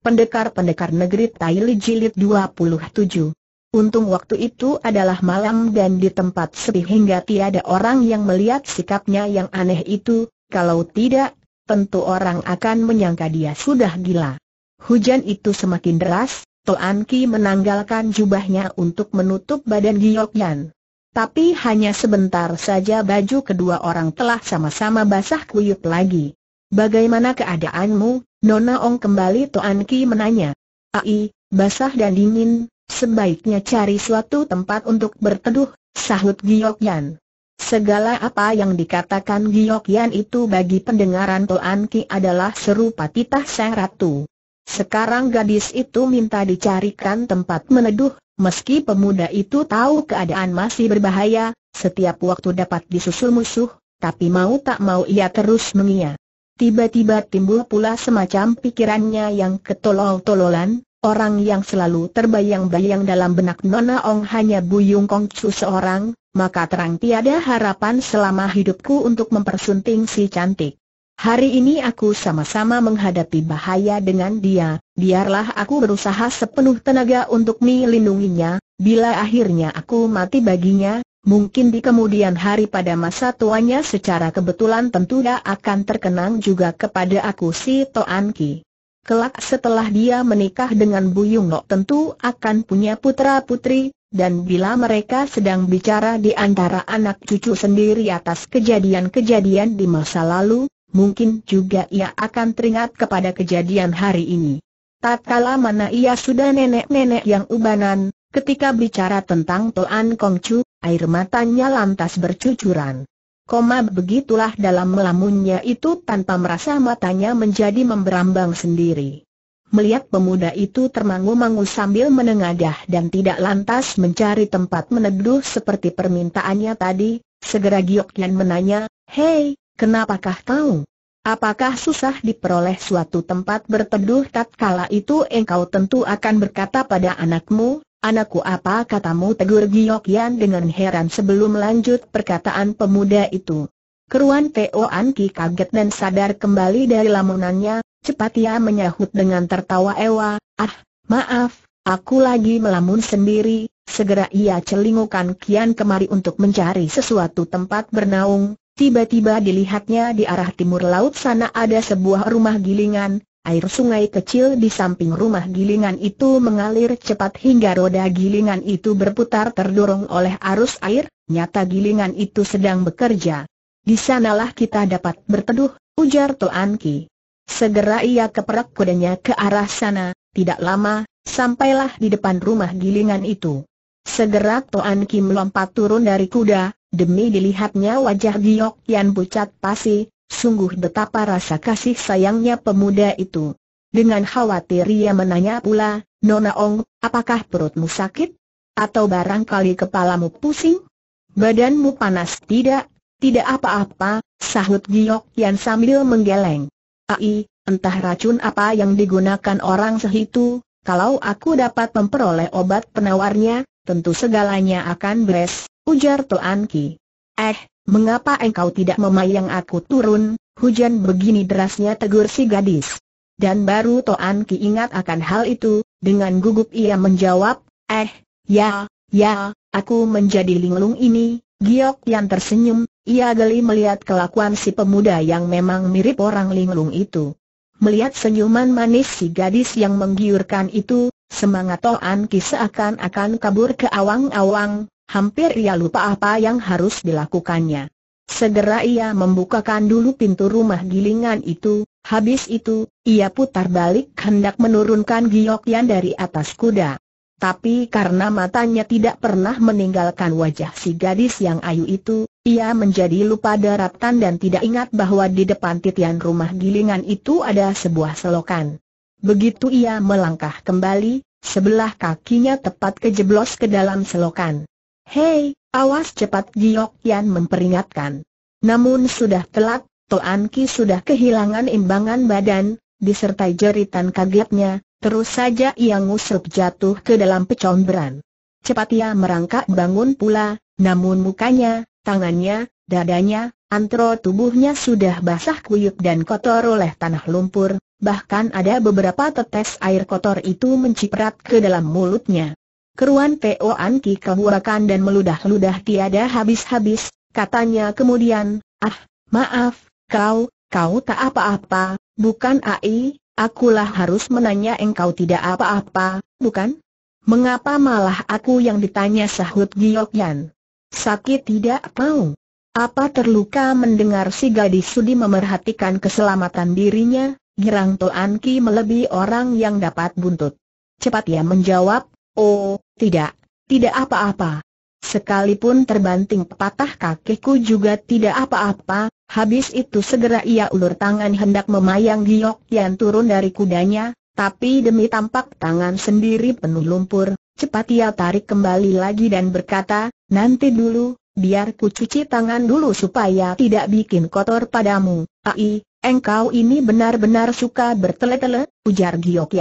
Pendekar-pendekar negeri Taili Jilid 27 Untung waktu itu adalah malam dan di tempat sepi hingga tiada orang yang melihat sikapnya yang aneh itu, kalau tidak, tentu orang akan menyangka dia sudah gila. Hujan itu semakin deras, Toan Ki menanggalkan jubahnya untuk menutup badan Yan. Tapi hanya sebentar saja baju kedua orang telah sama-sama basah kuyup lagi. Bagaimana keadaanmu, Nona Ong kembali Toan Ki menanya. Ai, basah dan dingin, sebaiknya cari suatu tempat untuk berteduh, sahut Giok Yan. Segala apa yang dikatakan Giok Yan itu bagi pendengaran Toan Ki adalah serupa titah sang ratu. Sekarang gadis itu minta dicarikan tempat meneduh, meski pemuda itu tahu keadaan masih berbahaya, setiap waktu dapat disusul musuh, tapi mau tak mau ia terus mengia. Tiba-tiba timbul pula semacam pikirannya yang ketolol-tololan, orang yang selalu terbayang-bayang dalam benak Nona Ong hanya Buyung Kong Chu seorang, maka terang tiada harapan selama hidupku untuk mempersunting si cantik. Hari ini aku sama-sama menghadapi bahaya dengan dia, biarlah aku berusaha sepenuh tenaga untuk melindunginya, bila akhirnya aku mati baginya, Mungkin di kemudian hari pada masa tuanya secara kebetulan tentu dia akan terkenang juga kepada aku si Toan Ki. Kelak setelah dia menikah dengan Bu Yung Lok tentu akan punya putra-putri, dan bila mereka sedang bicara di antara anak cucu sendiri atas kejadian-kejadian di masa lalu, mungkin juga ia akan teringat kepada kejadian hari ini. Tak kala mana ia sudah nenek-nenek yang ubanan, ketika bicara tentang Toan Chu. Air matanya lantas bercucuran. Koma begitulah dalam melamunnya itu tanpa merasa matanya menjadi memberambang sendiri. Melihat pemuda itu termangu-mangu sambil menengadah dan tidak lantas mencari tempat meneduh seperti permintaannya tadi, segera Giokyan menanya, Hei, kenapakah kau? Apakah susah diperoleh suatu tempat berteduh tatkala itu engkau tentu akan berkata pada anakmu, Anakku apa katamu tegur Giokian dengan heran sebelum lanjut perkataan pemuda itu. Keruan Teo Ki kaget dan sadar kembali dari lamunannya, cepat ia menyahut dengan tertawa ewa, ah, maaf, aku lagi melamun sendiri, segera ia celingukan Kian kemari untuk mencari sesuatu tempat bernaung, tiba-tiba dilihatnya di arah timur laut sana ada sebuah rumah gilingan, Air sungai kecil di samping rumah gilingan itu mengalir cepat hingga roda gilingan itu berputar terdorong oleh arus air, nyata gilingan itu sedang bekerja. Di sanalah kita dapat berteduh, ujar Toan Ki. Segera ia keperak kudanya ke arah sana, tidak lama, sampailah di depan rumah gilingan itu. Segera Toan Ki melompat turun dari kuda, demi dilihatnya wajah Giok yang pucat pasi, Sungguh betapa rasa kasih sayangnya pemuda itu. Dengan khawatir ia menanya pula, Nona Ong, apakah perutmu sakit? Atau barangkali kepalamu pusing? Badanmu panas tidak? Tidak apa-apa, sahut Giok yang sambil menggeleng. Ai, entah racun apa yang digunakan orang sehitu, kalau aku dapat memperoleh obat penawarnya, tentu segalanya akan beres, ujar Toan Ki. Eh, Mengapa engkau tidak memayang aku turun, hujan begini derasnya tegur si gadis. Dan baru Toan Ki ingat akan hal itu, dengan gugup ia menjawab, eh, ya, ya, aku menjadi linglung ini, giok yang tersenyum, ia geli melihat kelakuan si pemuda yang memang mirip orang linglung itu. Melihat senyuman manis si gadis yang menggiurkan itu, semangat Toan Ki seakan-akan kabur ke awang-awang, hampir ia lupa apa yang harus dilakukannya. Segera ia membukakan dulu pintu rumah gilingan itu, habis itu, ia putar balik hendak menurunkan giok yang dari atas kuda. Tapi karena matanya tidak pernah meninggalkan wajah si gadis yang ayu itu, ia menjadi lupa daratan dan tidak ingat bahwa di depan titian rumah gilingan itu ada sebuah selokan. Begitu ia melangkah kembali, sebelah kakinya tepat kejeblos ke dalam selokan. Hei, awas cepat Giok Yan memperingatkan. Namun sudah telat, Toan Ki sudah kehilangan imbangan badan, disertai jeritan kagetnya, terus saja ia ngusup jatuh ke dalam pecomberan. Cepat ia merangkak bangun pula, namun mukanya, tangannya, dadanya, antro tubuhnya sudah basah kuyup dan kotor oleh tanah lumpur, bahkan ada beberapa tetes air kotor itu menciprat ke dalam mulutnya. Keruan P.O. Anki kehuakan dan meludah-ludah tiada habis-habis, katanya kemudian, ah, maaf, kau, kau tak apa-apa, bukan AI, akulah harus menanya engkau tidak apa-apa, bukan? Mengapa malah aku yang ditanya sahut yan. Sakit tidak mau. Apa terluka mendengar si gadis sudi memerhatikan keselamatan dirinya, Girang to anki melebihi orang yang dapat buntut. Cepat ia menjawab, Oh, tidak, tidak apa-apa. Sekalipun terbanting patah kakiku juga tidak apa-apa, habis itu segera ia ulur tangan hendak memayang Giok yang turun dari kudanya, tapi demi tampak tangan sendiri penuh lumpur, cepat ia tarik kembali lagi dan berkata, nanti dulu, biar ku cuci tangan dulu supaya tidak bikin kotor padamu. Ai, engkau ini benar-benar suka bertele-tele, ujar Giok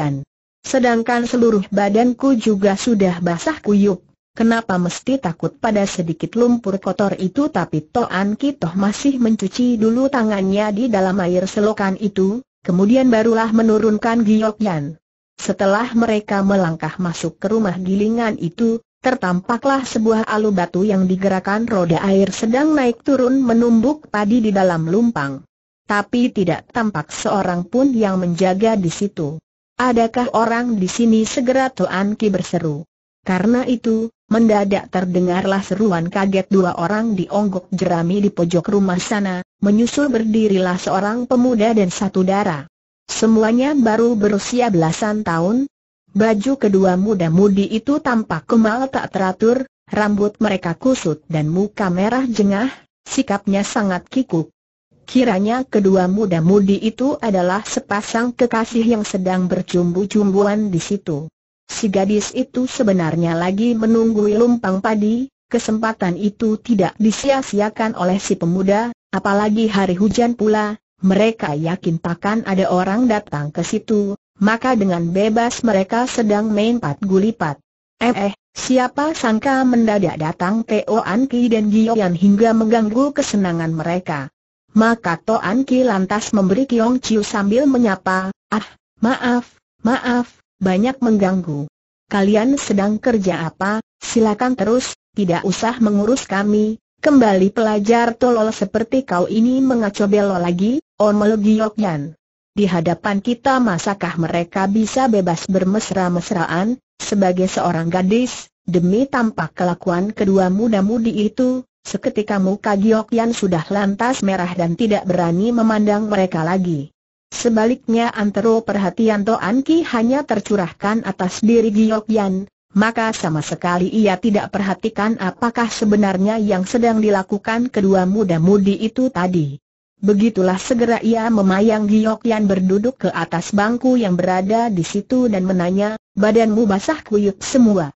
Sedangkan seluruh badanku juga sudah basah kuyuk. Kenapa mesti takut pada sedikit lumpur kotor itu tapi Toan Kitoh masih mencuci dulu tangannya di dalam air selokan itu, kemudian barulah menurunkan giokyan. Setelah mereka melangkah masuk ke rumah gilingan itu, tertampaklah sebuah alu batu yang digerakkan roda air sedang naik turun menumbuk padi di dalam lumpang. Tapi tidak tampak seorang pun yang menjaga di situ. Adakah orang di sini segera Tuan Ki berseru. Karena itu, mendadak terdengarlah seruan kaget dua orang dionggok jerami di pojok rumah sana, menyusul berdirilah seorang pemuda dan satu dara. Semuanya baru berusia belasan tahun. Baju kedua muda-mudi itu tampak kemal tak teratur, rambut mereka kusut dan muka merah jengah, sikapnya sangat kikuk. Kiranya kedua muda-mudi itu adalah sepasang kekasih yang sedang berjumbu-jumbuan di situ. Si gadis itu sebenarnya lagi menunggu lumpang padi, kesempatan itu tidak disia-siakan oleh si pemuda, apalagi hari hujan pula, mereka yakin takkan ada orang datang ke situ, maka dengan bebas mereka sedang main pat gulipat. Eh eh, siapa sangka mendadak datang Teo Anki dan Gio yang hingga mengganggu kesenangan mereka. Maka Toan Ki lantas memberi Kiong Chiu sambil menyapa, ah, maaf, maaf, banyak mengganggu. Kalian sedang kerja apa, silakan terus, tidak usah mengurus kami. Kembali pelajar tolol seperti kau ini mengacau belo lagi, Omel yan. Di hadapan kita masakah mereka bisa bebas bermesra-mesraan, sebagai seorang gadis, demi tampak kelakuan kedua muda-mudi itu, Seketika muka Giokyan sudah lantas merah dan tidak berani memandang mereka lagi. Sebaliknya antara perhatian Toan Ki hanya tercurahkan atas diri Giokyan, maka sama sekali ia tidak perhatikan apakah sebenarnya yang sedang dilakukan kedua muda-mudi itu tadi. Begitulah segera ia memayang Giokyan berduduk ke atas bangku yang berada di situ dan menanya, badanmu basah kuyup semua.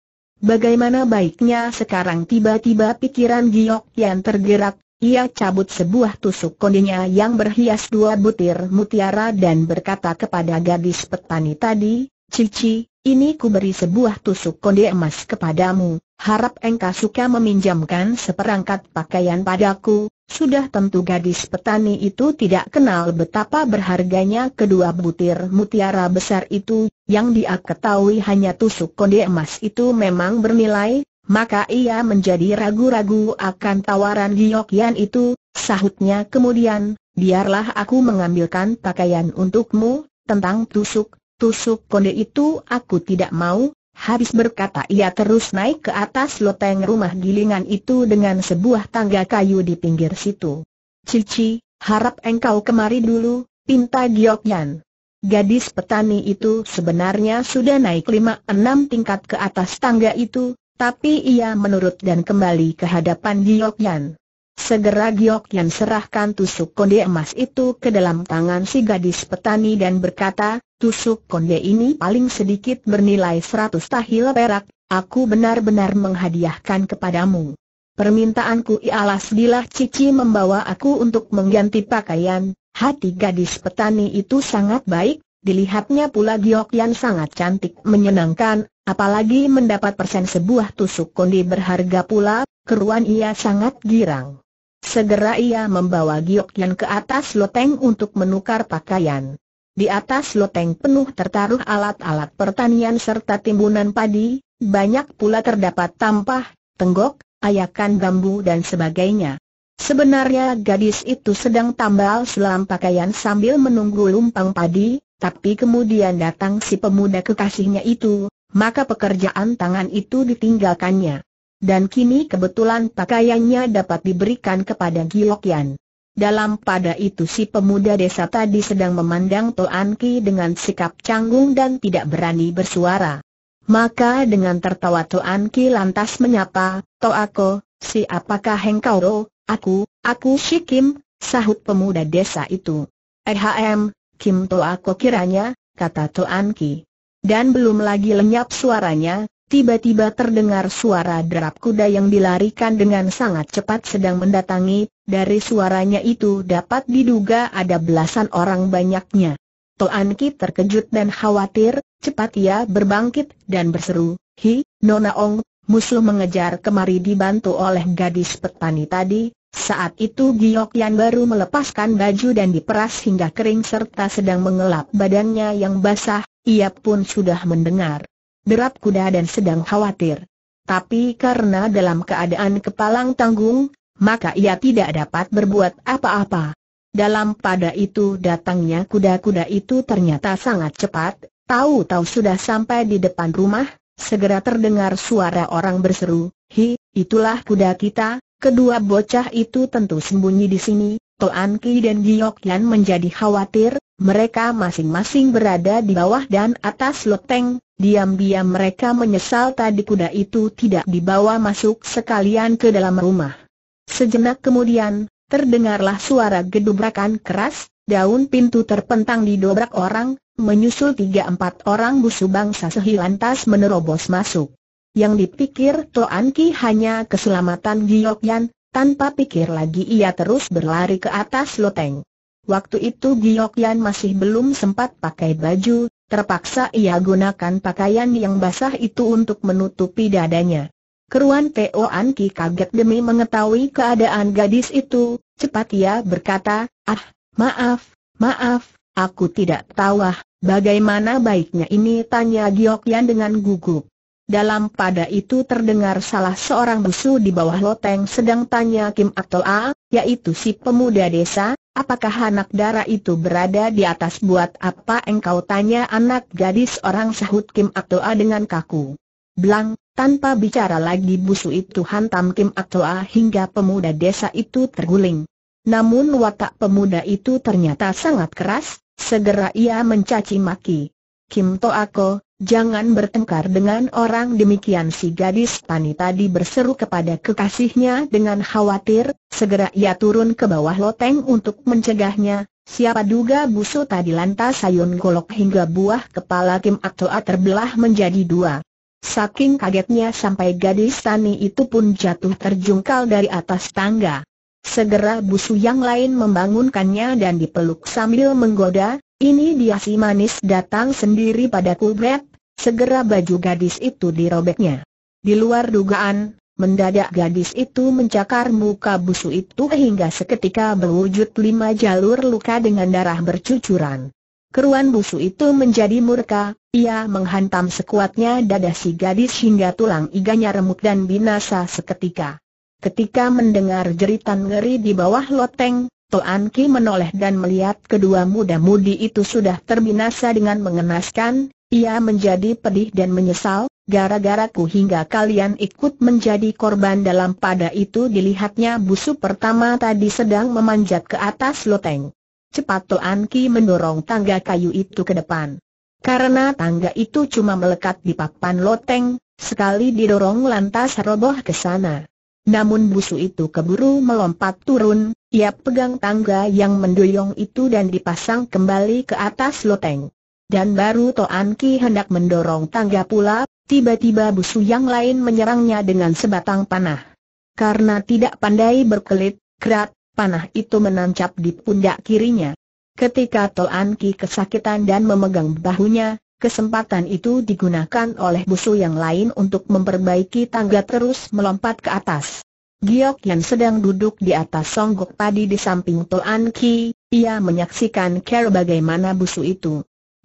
Bagaimana baiknya sekarang tiba-tiba pikiran Giok yang tergerak, ia cabut sebuah tusuk kondinya yang berhias dua butir mutiara dan berkata kepada gadis petani tadi, Cici, ini ku beri sebuah tusuk konde emas kepadamu, harap engkau suka meminjamkan seperangkat pakaian padaku, sudah tentu gadis petani itu tidak kenal betapa berharganya kedua butir mutiara besar itu, yang dia ketahui hanya tusuk konde emas itu memang bernilai, maka ia menjadi ragu-ragu akan tawaran Hyokian itu, sahutnya kemudian, biarlah aku mengambilkan pakaian untukmu, tentang tusuk, tusuk konde itu aku tidak mau, Habis berkata ia terus naik ke atas loteng rumah gilingan itu dengan sebuah tangga kayu di pinggir situ. Cici, harap engkau kemari dulu, pinta Giokyan. Gadis petani itu sebenarnya sudah naik lima enam tingkat ke atas tangga itu, tapi ia menurut dan kembali ke hadapan Giokyan. Segera Giok yang serahkan tusuk konde emas itu ke dalam tangan si gadis petani dan berkata, tusuk konde ini paling sedikit bernilai seratus tahil perak, aku benar-benar menghadiahkan kepadamu. Permintaanku ialah sedilah Cici membawa aku untuk mengganti pakaian, hati gadis petani itu sangat baik, dilihatnya pula Giok yang sangat cantik menyenangkan, apalagi mendapat persen sebuah tusuk konde berharga pula, keruan ia sangat girang. Segera ia membawa Giok Giokyan ke atas loteng untuk menukar pakaian. Di atas loteng penuh tertaruh alat-alat pertanian serta timbunan padi, banyak pula terdapat tampah, tenggok, ayakan bambu dan sebagainya. Sebenarnya gadis itu sedang tambal selam pakaian sambil menunggu lumpang padi, tapi kemudian datang si pemuda kekasihnya itu, maka pekerjaan tangan itu ditinggalkannya dan kini kebetulan pakaiannya dapat diberikan kepada Gilokian. Dalam pada itu si pemuda desa tadi sedang memandang Toan Ki dengan sikap canggung dan tidak berani bersuara. Maka dengan tertawa Toan Ki lantas menyapa, Toako, siapakah engkau ro? Aku, aku si Kim, sahut pemuda desa itu. Ehm, Kim Toako kiranya, kata Toan Ki. Dan belum lagi lenyap suaranya, tiba-tiba terdengar suara derap kuda yang dilarikan dengan sangat cepat sedang mendatangi, dari suaranya itu dapat diduga ada belasan orang banyaknya. Toan Ki terkejut dan khawatir, cepat ia berbangkit dan berseru, Hi, Nona Ong, musuh mengejar kemari dibantu oleh gadis petani tadi, saat itu Giok Yan baru melepaskan baju dan diperas hingga kering serta sedang mengelap badannya yang basah, ia pun sudah mendengar. Berat kuda dan sedang khawatir. Tapi karena dalam keadaan kepalang tanggung, maka ia tidak dapat berbuat apa-apa. Dalam pada itu datangnya kuda-kuda itu ternyata sangat cepat, tahu-tahu sudah sampai di depan rumah, segera terdengar suara orang berseru, Hi, itulah kuda kita, kedua bocah itu tentu sembunyi di sini, Toan Ki dan Giok Yan menjadi khawatir, mereka masing-masing berada di bawah dan atas loteng, diam-diam mereka menyesal tadi kuda itu tidak dibawa masuk sekalian ke dalam rumah. Sejenak kemudian, terdengarlah suara gedubrakan keras, daun pintu terpentang didobrak orang, menyusul tiga empat orang busu bangsa sehi lantas menerobos masuk. Yang dipikir Toan Ki hanya keselamatan Giok Yan, tanpa pikir lagi ia terus berlari ke atas loteng. Waktu itu Giok Yan masih belum sempat pakai baju, terpaksa ia gunakan pakaian yang basah itu untuk menutupi dadanya. Keruan Teo An Ki kaget demi mengetahui keadaan gadis itu, cepat ia berkata, ah, maaf, maaf, aku tidak tahu ah, bagaimana baiknya ini tanya Giok Yan dengan gugup. Dalam pada itu terdengar salah seorang busu di bawah loteng sedang tanya Kim Atol A, yaitu si pemuda desa, apakah anak dara itu berada di atas buat apa engkau tanya anak gadis orang sahut Kim Atol A dengan kaku. Blang, tanpa bicara lagi busu itu hantam Kim Atol A hingga pemuda desa itu terguling. Namun watak pemuda itu ternyata sangat keras, segera ia mencaci maki. Kim Toako, Jangan bertengkar dengan orang demikian si gadis tani tadi berseru kepada kekasihnya dengan khawatir, segera ia turun ke bawah loteng untuk mencegahnya, siapa duga busu tadi lantas sayun golok hingga buah kepala Kim Aktua terbelah menjadi dua. Saking kagetnya sampai gadis tani itu pun jatuh terjungkal dari atas tangga. Segera busu yang lain membangunkannya dan dipeluk sambil menggoda, ini dia si manis datang sendiri pada kubret, Segera baju gadis itu dirobeknya. Di luar dugaan, mendadak gadis itu mencakar muka busu itu hingga seketika berwujud lima jalur luka dengan darah bercucuran. Keruan busu itu menjadi murka, ia menghantam sekuatnya dada si gadis hingga tulang iganya remuk dan binasa seketika. Ketika mendengar jeritan ngeri di bawah loteng, Toan Ki menoleh dan melihat kedua muda-mudi itu sudah terbinasa dengan mengenaskan, ia menjadi pedih dan menyesal, gara-garaku hingga kalian ikut menjadi korban dalam pada itu dilihatnya busu pertama tadi sedang memanjat ke atas loteng. Cepat Toan Ki mendorong tangga kayu itu ke depan. Karena tangga itu cuma melekat di papan loteng, sekali didorong lantas roboh ke sana. Namun busu itu keburu melompat turun, ia pegang tangga yang mendoyong itu dan dipasang kembali ke atas loteng dan baru Toan Ki hendak mendorong tangga pula, tiba-tiba busu yang lain menyerangnya dengan sebatang panah. Karena tidak pandai berkelit, kerat, panah itu menancap di pundak kirinya. Ketika Toan Ki kesakitan dan memegang bahunya, kesempatan itu digunakan oleh busu yang lain untuk memperbaiki tangga terus melompat ke atas. Giok yang sedang duduk di atas songgok padi di samping Toan Ki, ia menyaksikan care bagaimana busu itu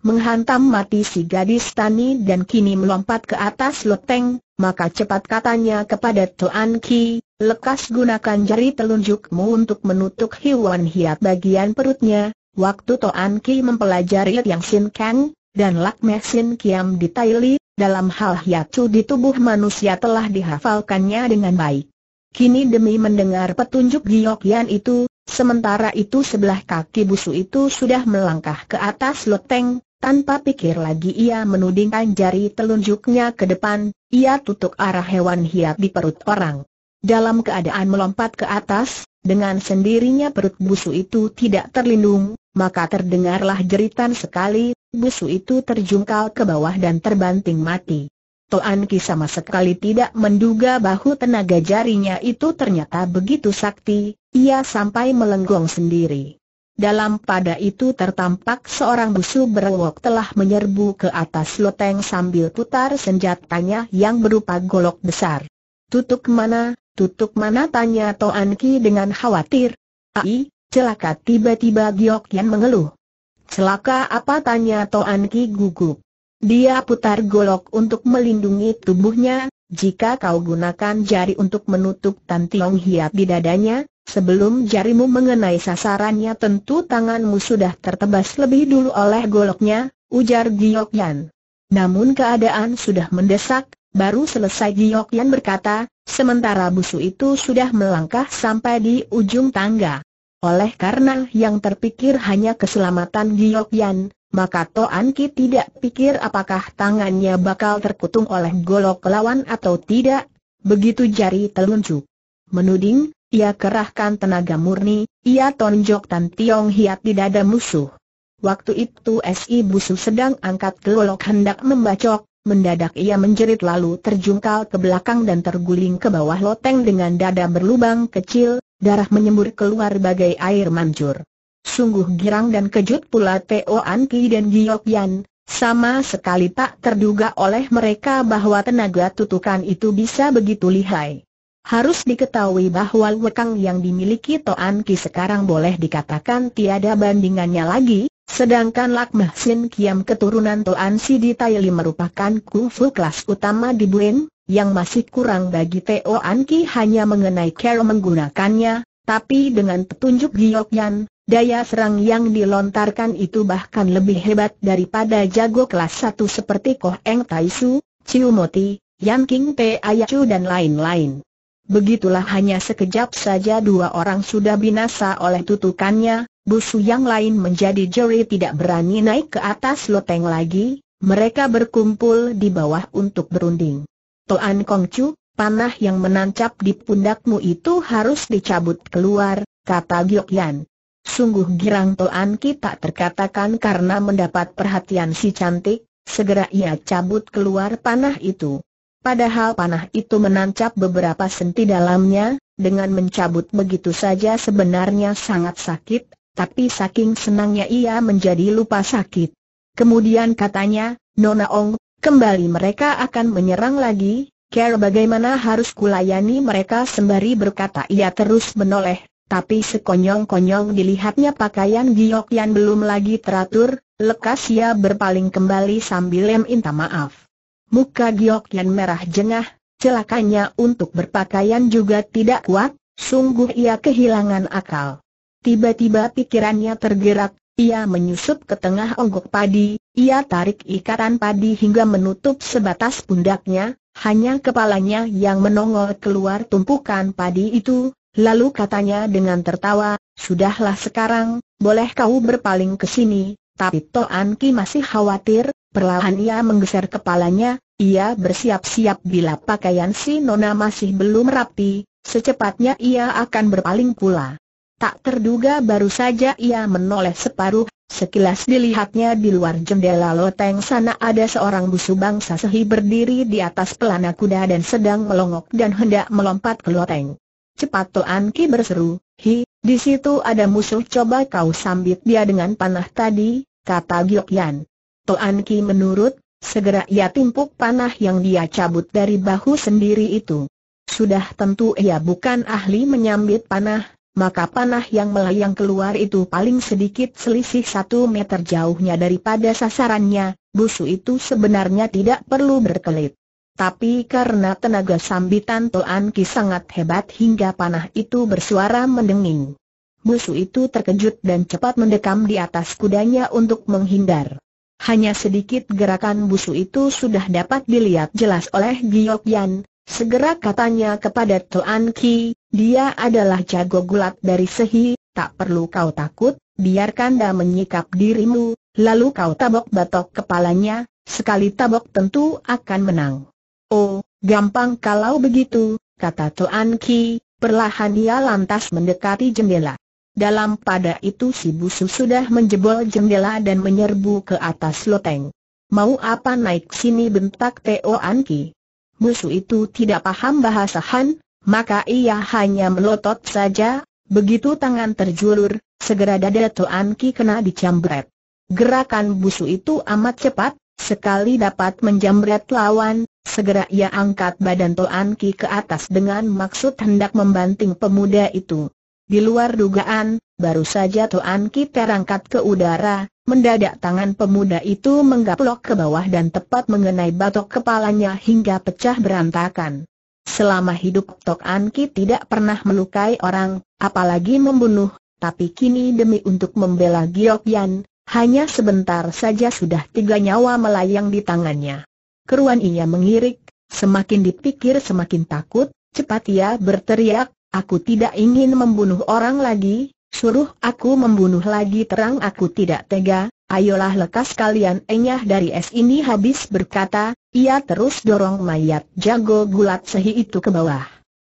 menghantam mati si gadis Tani dan kini melompat ke atas loteng, maka cepat katanya kepada Tuan Ki, lekas gunakan jari telunjukmu untuk menutup hewan hiat bagian perutnya. Waktu Tuan Ki mempelajari yang Sin Kang dan Lakmeh Sin Kiam di Taili, dalam hal hiatu di tubuh manusia telah dihafalkannya dengan baik. Kini demi mendengar petunjuk Yan itu, sementara itu sebelah kaki busu itu sudah melangkah ke atas loteng, tanpa pikir lagi ia menudingkan jari telunjuknya ke depan, ia tutup arah hewan hiat di perut orang. Dalam keadaan melompat ke atas, dengan sendirinya perut busu itu tidak terlindung, maka terdengarlah jeritan sekali, busu itu terjungkal ke bawah dan terbanting mati. Toan Ki sama sekali tidak menduga bahu tenaga jarinya itu ternyata begitu sakti, ia sampai melenggong sendiri. Dalam pada itu tertampak seorang busu berwok telah menyerbu ke atas loteng sambil putar senjatanya yang berupa golok besar. Tutup mana, Tutup mana tanya Toan Ki dengan khawatir. Ai, celaka tiba-tiba Giok Yan mengeluh. Celaka apa tanya Toan Ki gugup. Dia putar golok untuk melindungi tubuhnya, jika kau gunakan jari untuk menutup Tan Tiong Hiat di dadanya, Sebelum jarimu mengenai sasarannya tentu tanganmu sudah tertebas lebih dulu oleh goloknya, ujar Giok Yan. Namun keadaan sudah mendesak, baru selesai Giok Yan berkata, sementara busu itu sudah melangkah sampai di ujung tangga. Oleh karena yang terpikir hanya keselamatan Giok Yan, maka Toan Ki tidak pikir apakah tangannya bakal terkutung oleh golok lawan atau tidak, begitu jari telunjuk. Menuding, ia kerahkan tenaga murni, ia tonjok Tan Tiong Hiat di dada musuh. Waktu itu S.I. Busu sedang angkat kelolok hendak membacok, mendadak ia menjerit lalu terjungkal ke belakang dan terguling ke bawah loteng dengan dada berlubang kecil, darah menyembur keluar bagai air mancur. Sungguh girang dan kejut pula Teo Anki dan Giok Yan, sama sekali tak terduga oleh mereka bahwa tenaga tutukan itu bisa begitu lihai. Harus diketahui bahwa wekang yang dimiliki Toan Ki sekarang boleh dikatakan tiada bandingannya lagi, sedangkan Lakmah Sin Kiam keturunan Toan Si di Li merupakan kungfu kelas utama di Buin, yang masih kurang bagi Toan Ki hanya mengenai cara menggunakannya, tapi dengan petunjuk Yan, daya serang yang dilontarkan itu bahkan lebih hebat daripada jago kelas 1 seperti Koh Eng Tai Su, Chiu Moti, Yan King Te Ayacu dan lain-lain. Begitulah hanya sekejap saja dua orang sudah binasa oleh tutukannya, busu yang lain menjadi jeri tidak berani naik ke atas loteng lagi, mereka berkumpul di bawah untuk berunding. Toan Kongcu, panah yang menancap di pundakmu itu harus dicabut keluar, kata yan Sungguh girang Toan Ki tak terkatakan karena mendapat perhatian si cantik, segera ia cabut keluar panah itu. Padahal panah itu menancap beberapa senti dalamnya, dengan mencabut begitu saja sebenarnya sangat sakit, tapi saking senangnya ia menjadi lupa sakit. Kemudian katanya, Nona Ong, kembali mereka akan menyerang lagi, care bagaimana harus kulayani mereka sembari berkata ia terus menoleh, tapi sekonyong-konyong dilihatnya pakaian Giok yang belum lagi teratur, lekas ia berpaling kembali sambil meminta maaf muka Giok yang merah jengah, celakanya untuk berpakaian juga tidak kuat, sungguh ia kehilangan akal. Tiba-tiba pikirannya tergerak, ia menyusup ke tengah onggok padi, ia tarik ikatan padi hingga menutup sebatas pundaknya, hanya kepalanya yang menongol keluar tumpukan padi itu, lalu katanya dengan tertawa, Sudahlah sekarang, boleh kau berpaling ke sini, tapi Toan Ki masih khawatir, Perlahan ia menggeser kepalanya, ia bersiap-siap bila pakaian si Nona masih belum rapi, secepatnya ia akan berpaling pula. Tak terduga baru saja ia menoleh separuh, sekilas dilihatnya di luar jendela loteng sana ada seorang busu bangsa sehi berdiri di atas pelana kuda dan sedang melongok dan hendak melompat ke loteng. Cepat Tuan Ki berseru, Hi, di situ ada musuh coba kau sambit dia dengan panah tadi, kata Giyok Yan. Toan Ki menurut, segera ia timpuk panah yang dia cabut dari bahu sendiri itu. Sudah tentu ia bukan ahli menyambit panah, maka panah yang melayang keluar itu paling sedikit selisih satu meter jauhnya daripada sasarannya, busu itu sebenarnya tidak perlu berkelit. Tapi karena tenaga sambitan Toan Ki sangat hebat hingga panah itu bersuara mendenging. Busu itu terkejut dan cepat mendekam di atas kudanya untuk menghindar. Hanya sedikit gerakan busu itu sudah dapat dilihat jelas oleh Giok Yan, segera katanya kepada Tuan Ki, dia adalah jago gulat dari Sehi, tak perlu kau takut, biarkan dia menyikap dirimu, lalu kau tabok batok kepalanya, sekali tabok tentu akan menang. Oh, gampang kalau begitu, kata Tuan Ki, perlahan ia lantas mendekati jendela. Dalam pada itu si busu sudah menjebol jendela dan menyerbu ke atas loteng. Mau apa naik sini bentak Teo Anki. Busu itu tidak paham bahasa Han, maka ia hanya melotot saja, begitu tangan terjulur, segera dada Teo Anki kena dicambret. Gerakan busu itu amat cepat, sekali dapat menjambret lawan, segera ia angkat badan Teo Anki ke atas dengan maksud hendak membanting pemuda itu. Di luar dugaan, baru saja Tuan Ki terangkat ke udara, mendadak tangan pemuda itu menggaplok ke bawah dan tepat mengenai batok kepalanya hingga pecah berantakan. Selama hidup Tok An Ki tidak pernah melukai orang, apalagi membunuh, tapi kini demi untuk membela Giok Yan, hanya sebentar saja sudah tiga nyawa melayang di tangannya. Keruan ia mengirik, semakin dipikir semakin takut, cepat ia berteriak, Aku tidak ingin membunuh orang lagi, suruh aku membunuh lagi terang aku tidak tega, ayolah lekas kalian enyah dari es ini habis berkata, ia terus dorong mayat jago gulat sehi itu ke bawah.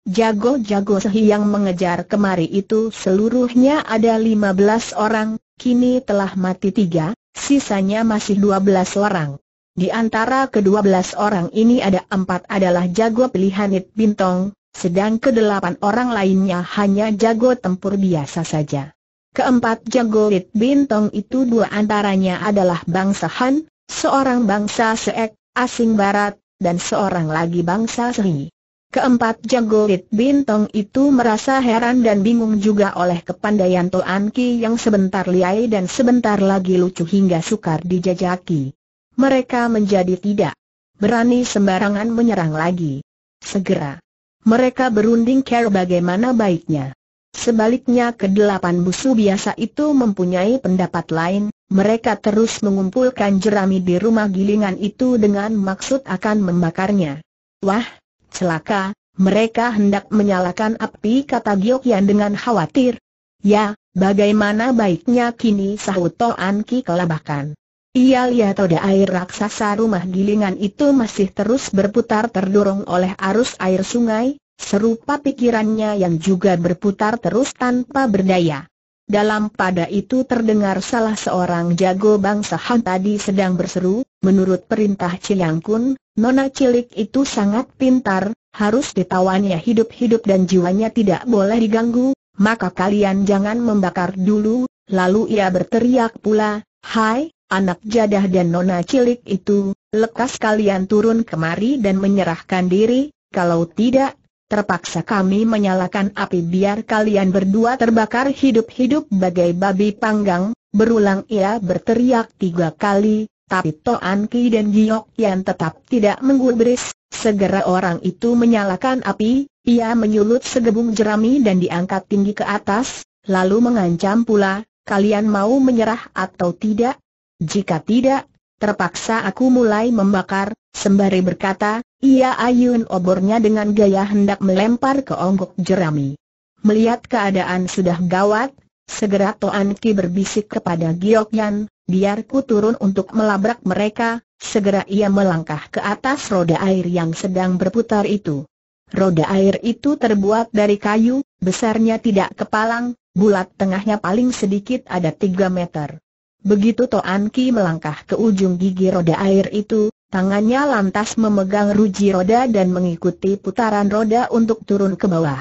Jago-jago sehi yang mengejar kemari itu seluruhnya ada 15 orang, kini telah mati tiga, sisanya masih dua belas orang. Di antara kedua belas orang ini ada empat adalah jago pilihan It Bintong, sedang kedelapan orang lainnya hanya jago tempur biasa saja. Keempat jago Lit Bintong itu dua antaranya adalah bangsa Han, seorang bangsa Seek, asing barat, dan seorang lagi bangsa Sri. Keempat jago Lit Bintong itu merasa heran dan bingung juga oleh kepandaian Toan Ki yang sebentar liai dan sebentar lagi lucu hingga sukar dijajaki. Mereka menjadi tidak berani sembarangan menyerang lagi. Segera mereka berunding care bagaimana baiknya. Sebaliknya kedelapan busu biasa itu mempunyai pendapat lain, mereka terus mengumpulkan jerami di rumah gilingan itu dengan maksud akan membakarnya. Wah, celaka, mereka hendak menyalakan api kata Gyokian dengan khawatir. Ya, bagaimana baiknya kini sahut Toan Ki kelabakan. Ia lihat roda air raksasa rumah gilingan itu masih terus berputar terdorong oleh arus air sungai, serupa pikirannya yang juga berputar terus tanpa berdaya. Dalam pada itu terdengar salah seorang jago bangsa Han tadi sedang berseru, menurut perintah Ciliang Kun, nona cilik itu sangat pintar, harus ditawannya hidup-hidup dan jiwanya tidak boleh diganggu, maka kalian jangan membakar dulu, lalu ia berteriak pula, Hai, anak jadah dan nona cilik itu, lekas kalian turun kemari dan menyerahkan diri, kalau tidak, terpaksa kami menyalakan api biar kalian berdua terbakar hidup-hidup bagai babi panggang, berulang ia berteriak tiga kali, tapi Toan Ki dan Giok Yan tetap tidak menggubris, segera orang itu menyalakan api, ia menyulut segebung jerami dan diangkat tinggi ke atas, lalu mengancam pula, kalian mau menyerah atau tidak? Jika tidak, terpaksa aku mulai membakar, sembari berkata, ia ayun obornya dengan gaya hendak melempar ke onggok jerami. Melihat keadaan sudah gawat, segera Toan Ki berbisik kepada Giok Yan, biar ku turun untuk melabrak mereka, segera ia melangkah ke atas roda air yang sedang berputar itu. Roda air itu terbuat dari kayu, besarnya tidak kepalang, bulat tengahnya paling sedikit ada 3 meter. Begitu Toan Ki melangkah ke ujung gigi roda air itu, tangannya lantas memegang ruji roda dan mengikuti putaran roda untuk turun ke bawah.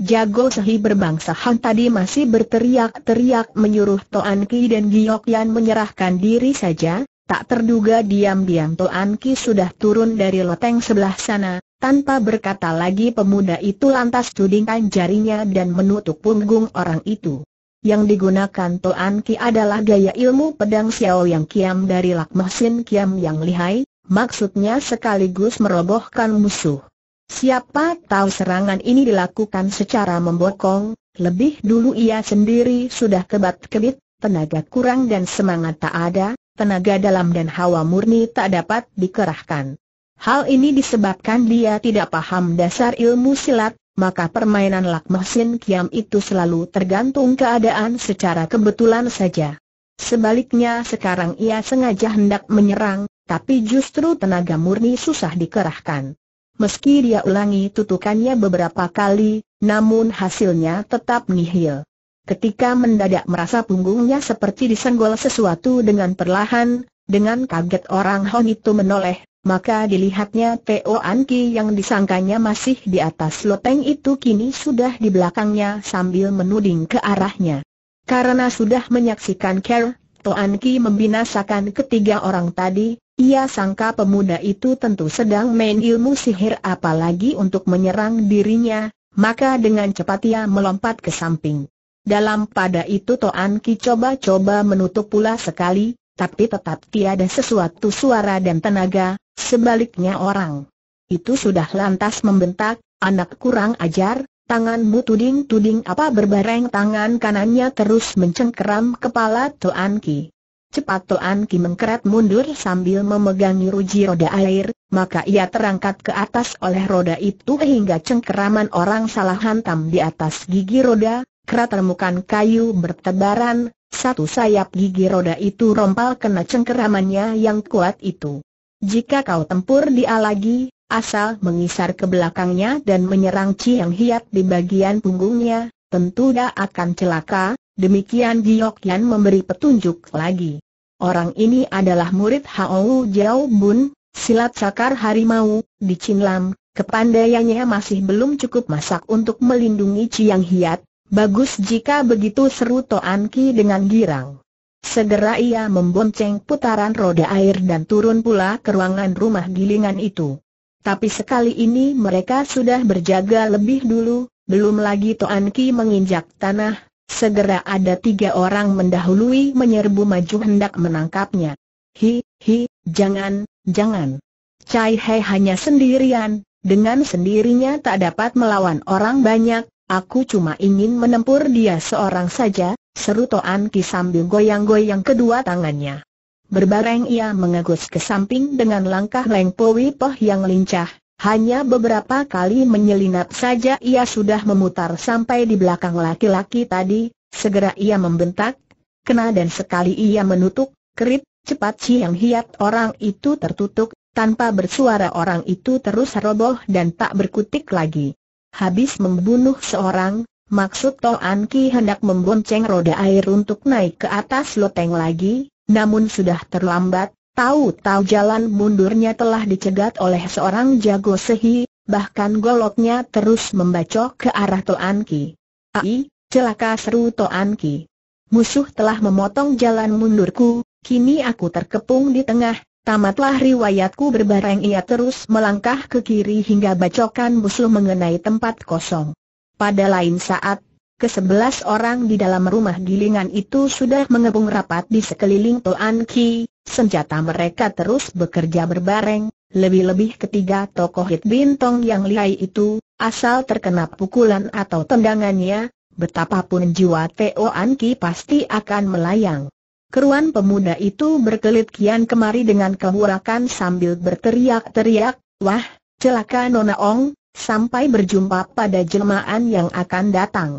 Jago Sehi berbangsa Han tadi masih berteriak-teriak menyuruh Toan Ki dan Giok Yan menyerahkan diri saja, tak terduga diam-diam Toan Ki sudah turun dari loteng sebelah sana, tanpa berkata lagi pemuda itu lantas tudingkan jarinya dan menutup punggung orang itu. Yang digunakan Toan Ki adalah gaya ilmu pedang Xiao Yang Kiam dari Lak Sin Kiam yang lihai, maksudnya sekaligus merobohkan musuh. Siapa tahu serangan ini dilakukan secara membokong, lebih dulu ia sendiri sudah kebat-kebit, tenaga kurang dan semangat tak ada, tenaga dalam dan hawa murni tak dapat dikerahkan. Hal ini disebabkan dia tidak paham dasar ilmu silat, maka permainan lakmesin Sin Kiam itu selalu tergantung keadaan secara kebetulan saja. Sebaliknya sekarang ia sengaja hendak menyerang, tapi justru tenaga murni susah dikerahkan. Meski dia ulangi tutukannya beberapa kali, namun hasilnya tetap nihil. Ketika mendadak merasa punggungnya seperti disenggol sesuatu dengan perlahan, dengan kaget orang Hon itu menoleh, maka dilihatnya Po Anki yang disangkanya masih di atas loteng itu kini sudah di belakangnya sambil menuding ke arahnya. Karena sudah menyaksikan Ker, To Anki membinasakan ketiga orang tadi, ia sangka pemuda itu tentu sedang main ilmu sihir apalagi untuk menyerang dirinya, maka dengan cepat ia melompat ke samping. Dalam pada itu Toan Ki coba-coba menutup pula sekali, tapi tetap tiada sesuatu suara dan tenaga, Sebaliknya orang itu sudah lantas membentak, anak kurang ajar, tanganmu tuding-tuding apa berbareng tangan kanannya terus mencengkeram kepala Toan Ki. Cepat Toan Ki mengkeret mundur sambil memegangi ruji roda air, maka ia terangkat ke atas oleh roda itu hingga cengkeraman orang salah hantam di atas gigi roda, kerat remukan kayu bertebaran, satu sayap gigi roda itu rompal kena cengkeramannya yang kuat itu. Jika kau tempur dia lagi, asal mengisar ke belakangnya dan menyerang Chiang Hiat di bagian punggungnya, tentu dia akan celaka, demikian Giok Yan memberi petunjuk lagi. Orang ini adalah murid Hao Jiao Bun, silat sakar harimau, di Lam, kepandaiannya masih belum cukup masak untuk melindungi Chiang Hiat, bagus jika begitu seru Toan Ki dengan girang. Segera ia membonceng putaran roda air dan turun pula ke ruangan rumah gilingan itu. Tapi sekali ini mereka sudah berjaga lebih dulu, belum lagi Toan Ki menginjak tanah, segera ada tiga orang mendahului menyerbu maju hendak menangkapnya. Hi, hi, jangan, jangan. Cai He hanya sendirian, dengan sendirinya tak dapat melawan orang banyak, aku cuma ingin menempur dia seorang saja, seru Toan Ki sambil goyang-goyang kedua tangannya. Berbareng ia mengegus ke samping dengan langkah Leng Powi Poh yang lincah, hanya beberapa kali menyelinap saja ia sudah memutar sampai di belakang laki-laki tadi, segera ia membentak, kena dan sekali ia menutup, kerip, cepat yang hiat orang itu tertutup, tanpa bersuara orang itu terus roboh dan tak berkutik lagi. Habis membunuh seorang, Maksud Toan Ki hendak membonceng roda air untuk naik ke atas loteng lagi, namun sudah terlambat, tahu-tahu jalan mundurnya telah dicegat oleh seorang jago sehi, bahkan goloknya terus membacok ke arah Toan Ki. Ai, celaka seru Toan Ki. Musuh telah memotong jalan mundurku, kini aku terkepung di tengah, Tamatlah riwayatku berbareng ia terus melangkah ke kiri hingga bacokan musuh mengenai tempat kosong. Pada lain saat, kesebelas orang di dalam rumah gilingan itu sudah mengepung rapat di sekeliling Toan Ki, senjata mereka terus bekerja berbareng, lebih-lebih ketiga tokoh Hit bintang yang lihai itu, asal terkena pukulan atau tendangannya, betapapun jiwa Toan Ki pasti akan melayang. Keruan pemuda itu berkelit kian kemari dengan kehurakan sambil berteriak-teriak, Wah, celaka Nona Ong, sampai berjumpa pada jelmaan yang akan datang.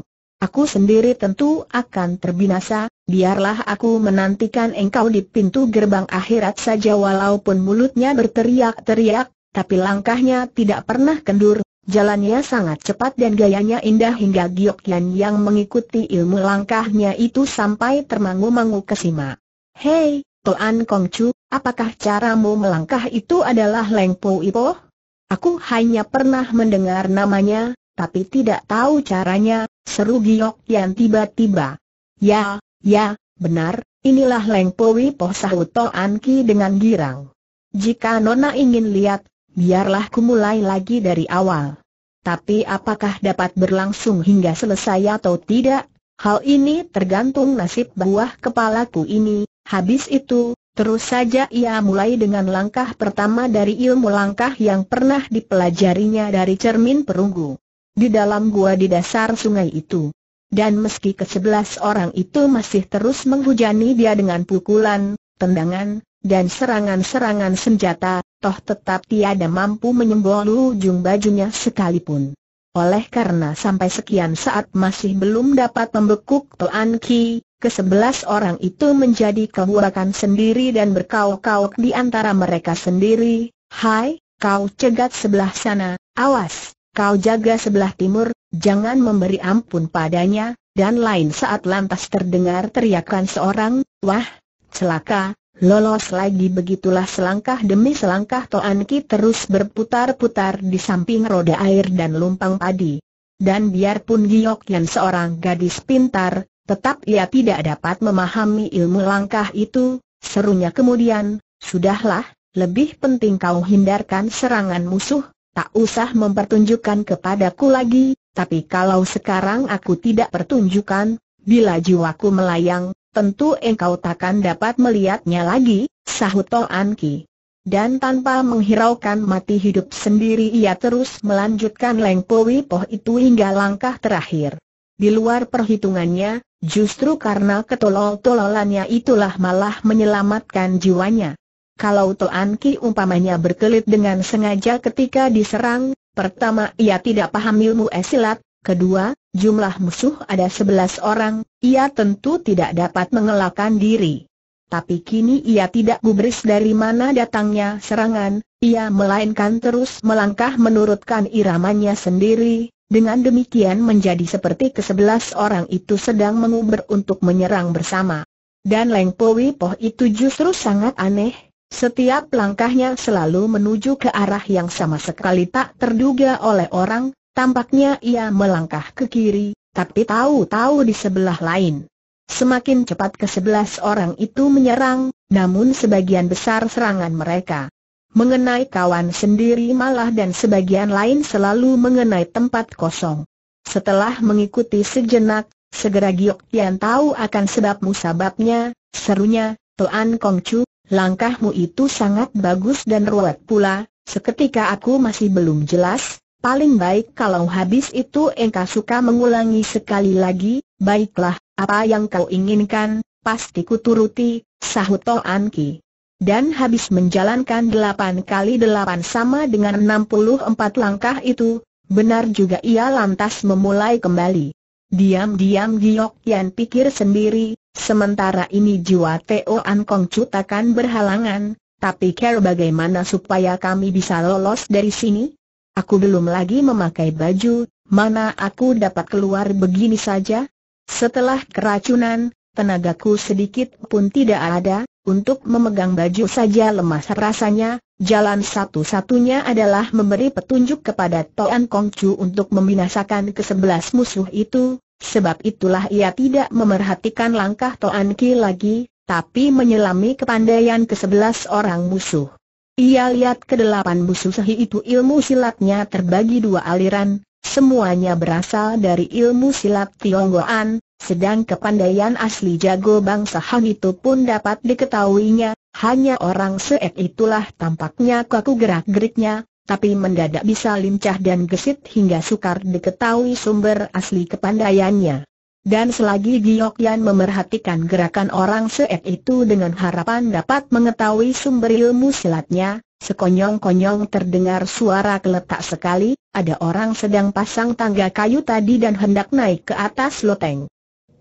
Aku sendiri tentu akan terbinasa, biarlah aku menantikan engkau di pintu gerbang akhirat saja walaupun mulutnya berteriak-teriak, tapi langkahnya tidak pernah kendur, jalannya sangat cepat dan gayanya indah hingga Giokyan yang mengikuti ilmu langkahnya itu sampai termangu-mangu kesima. Hei, Toan Kongcu, apakah caramu melangkah itu adalah Leng Po Ipoh? Aku hanya pernah mendengar namanya, tapi tidak tahu caranya, seru Giok yang tiba-tiba. Ya, ya, benar, inilah Leng Powi Po sahut Anki Ki dengan girang. Jika Nona ingin lihat, biarlah ku mulai lagi dari awal. Tapi apakah dapat berlangsung hingga selesai atau tidak, hal ini tergantung nasib buah kepalaku ini, habis itu, Terus saja ia mulai dengan langkah pertama dari ilmu langkah yang pernah dipelajarinya dari cermin perunggu. Di dalam gua di dasar sungai itu. Dan meski ke sebelas orang itu masih terus menghujani dia dengan pukulan, tendangan, dan serangan-serangan senjata, toh tetap tiada mampu menyembol ujung bajunya sekalipun. Oleh karena sampai sekian saat masih belum dapat membekuk Toan Ki, Kesebelas orang itu menjadi kebuakan sendiri dan berkauk-kauk di antara mereka sendiri. Hai, kau cegat sebelah sana, awas, kau jaga sebelah timur, jangan memberi ampun padanya, dan lain saat lantas terdengar teriakan seorang, wah, celaka, lolos lagi begitulah selangkah demi selangkah Toan Ki terus berputar-putar di samping roda air dan lumpang padi. Dan biarpun Giok yang seorang gadis pintar, Tetap ia tidak dapat memahami ilmu langkah itu, serunya kemudian, sudahlah, lebih penting kau hindarkan serangan musuh, tak usah mempertunjukkan kepadaku lagi, tapi kalau sekarang aku tidak pertunjukkan, bila jiwaku melayang, tentu engkau takkan dapat melihatnya lagi, sahut Tol Anki. Dan tanpa menghiraukan mati hidup sendiri ia terus melanjutkan lengkowi Poh itu hingga langkah terakhir. Di luar perhitungannya, Justru karena ketolol-tololannya itulah malah menyelamatkan jiwanya. Kalau Toan Ki umpamanya berkelit dengan sengaja ketika diserang, pertama ia tidak paham ilmu esilat, kedua, jumlah musuh ada sebelas orang, ia tentu tidak dapat mengelakkan diri. Tapi kini ia tidak gubris dari mana datangnya serangan, ia melainkan terus melangkah menurutkan iramanya sendiri, dengan demikian menjadi seperti kesebelas orang itu sedang menguber untuk menyerang bersama. Dan Leng Powi Poh itu justru sangat aneh, setiap langkahnya selalu menuju ke arah yang sama sekali tak terduga oleh orang, tampaknya ia melangkah ke kiri, tapi tahu-tahu di sebelah lain. Semakin cepat kesebelas orang itu menyerang, namun sebagian besar serangan mereka mengenai kawan sendiri malah dan sebagian lain selalu mengenai tempat kosong. Setelah mengikuti sejenak, segera Giok Tian tahu akan sebab musababnya, serunya, Toan Kong Chu, langkahmu itu sangat bagus dan ruwet pula, seketika aku masih belum jelas, paling baik kalau habis itu engkau suka mengulangi sekali lagi, baiklah, apa yang kau inginkan, pasti kuturuti, sahut Tuan Ki dan habis menjalankan delapan kali delapan sama dengan enam puluh empat langkah itu, benar juga ia lantas memulai kembali. Diam-diam Giok Yan pikir sendiri, sementara ini jiwa Teo An Kong cutakan berhalangan, tapi care bagaimana supaya kami bisa lolos dari sini? Aku belum lagi memakai baju, mana aku dapat keluar begini saja? Setelah keracunan, tenagaku sedikit pun tidak ada, untuk memegang baju saja lemas rasanya, jalan satu-satunya adalah memberi petunjuk kepada Toan Kongcu untuk membinasakan kesebelas musuh itu, sebab itulah ia tidak memerhatikan langkah Toan Ki lagi, tapi menyelami kepandaian kesebelas orang musuh. Ia lihat kedelapan musuh sehi itu ilmu silatnya terbagi dua aliran, Semuanya berasal dari ilmu silat Tionggoan, sedang kepandaian asli jago bangsa Han itu pun dapat diketahuinya, hanya orang seek itulah tampaknya kaku gerak-geriknya, tapi mendadak bisa lincah dan gesit hingga sukar diketahui sumber asli kepandaiannya. Dan selagi Giok Yan memerhatikan gerakan orang seek itu dengan harapan dapat mengetahui sumber ilmu silatnya, Sekonyong-konyong terdengar suara keletak sekali, ada orang sedang pasang tangga kayu tadi dan hendak naik ke atas loteng.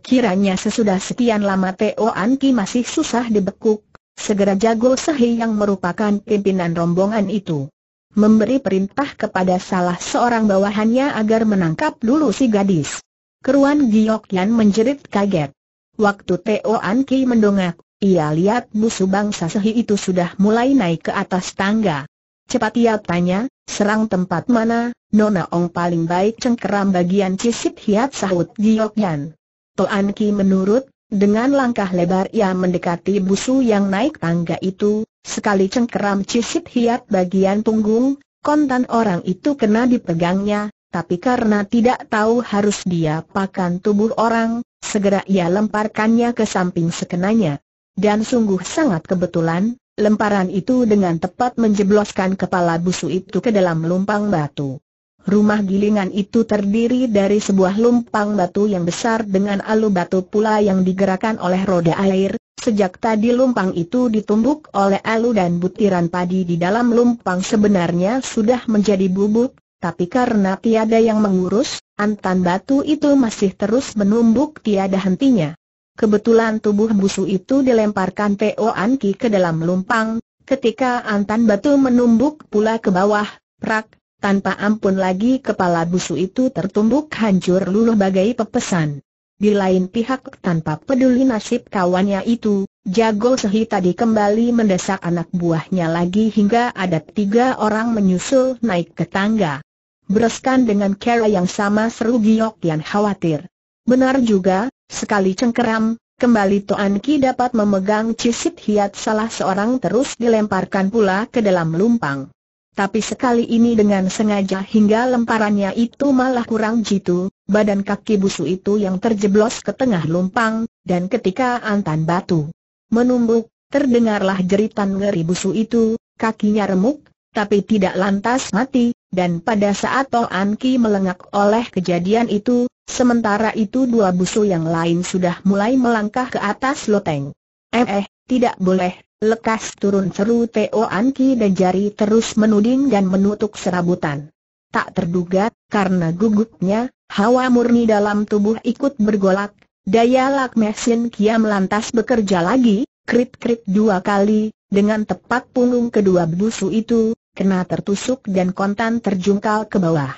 Kiranya sesudah sekian lama Teo Anki masih susah dibekuk, segera Jago Sehi yang merupakan pimpinan rombongan itu. Memberi perintah kepada salah seorang bawahannya agar menangkap dulu si gadis. Keruan Giok Yan menjerit kaget. Waktu Teo Anki mendongak, ia lihat musuh bangsa Sehi itu sudah mulai naik ke atas tangga. Cepat ia tanya, serang tempat mana, Nona Ong paling baik cengkeram bagian cisit hiat sahut Giok Yan. Toan Ki menurut, dengan langkah lebar ia mendekati busu yang naik tangga itu, sekali cengkeram cisit hiat bagian punggung, kontan orang itu kena dipegangnya, tapi karena tidak tahu harus dia pakan tubuh orang, segera ia lemparkannya ke samping sekenanya. Dan sungguh sangat kebetulan, lemparan itu dengan tepat menjebloskan kepala busu itu ke dalam lumpang batu. Rumah gilingan itu terdiri dari sebuah lumpang batu yang besar dengan alu batu pula yang digerakkan oleh roda air. Sejak tadi lumpang itu ditumbuk oleh alu dan butiran padi di dalam lumpang sebenarnya sudah menjadi bubuk, tapi karena tiada yang mengurus, antan batu itu masih terus menumbuk tiada hentinya. Kebetulan tubuh busu itu dilemparkan Po Anki ke dalam lumpang, ketika Antan Batu menumbuk pula ke bawah, prak, tanpa ampun lagi kepala busu itu tertumbuk hancur luluh bagai pepesan. Di lain pihak tanpa peduli nasib kawannya itu, Jago Sehi tadi kembali mendesak anak buahnya lagi hingga ada tiga orang menyusul naik ke tangga. Bereskan dengan cara yang sama seru Giok yang khawatir. Benar juga, sekali cengkeram, kembali Toan Ki dapat memegang cisit hiat salah seorang terus dilemparkan pula ke dalam lumpang. Tapi sekali ini dengan sengaja hingga lemparannya itu malah kurang jitu, badan kaki busu itu yang terjeblos ke tengah lumpang, dan ketika antan batu menumbuk, terdengarlah jeritan ngeri busu itu, kakinya remuk, tapi tidak lantas mati, dan pada saat Toan Ki melengak oleh kejadian itu, Sementara itu dua busu yang lain sudah mulai melangkah ke atas loteng. Eh, eh, tidak boleh, lekas turun seru Teo Anki dan jari terus menuding dan menutup serabutan. Tak terduga, karena gugupnya, hawa murni dalam tubuh ikut bergolak, daya lakmesin kiam lantas bekerja lagi, krit-krit dua kali, dengan tepat punggung kedua busu itu, kena tertusuk dan kontan terjungkal ke bawah.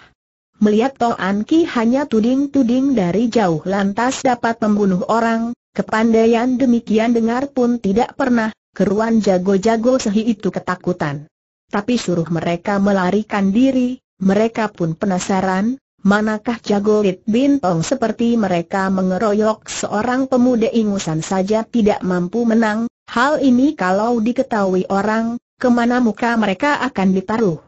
Melihat Toan Ki hanya tuding-tuding dari jauh lantas dapat membunuh orang, kepandaian demikian dengar pun tidak pernah, keruan jago-jago sehi itu ketakutan. Tapi suruh mereka melarikan diri, mereka pun penasaran, manakah jago Lit Tong seperti mereka mengeroyok seorang pemuda ingusan saja tidak mampu menang, hal ini kalau diketahui orang, kemana muka mereka akan ditaruh.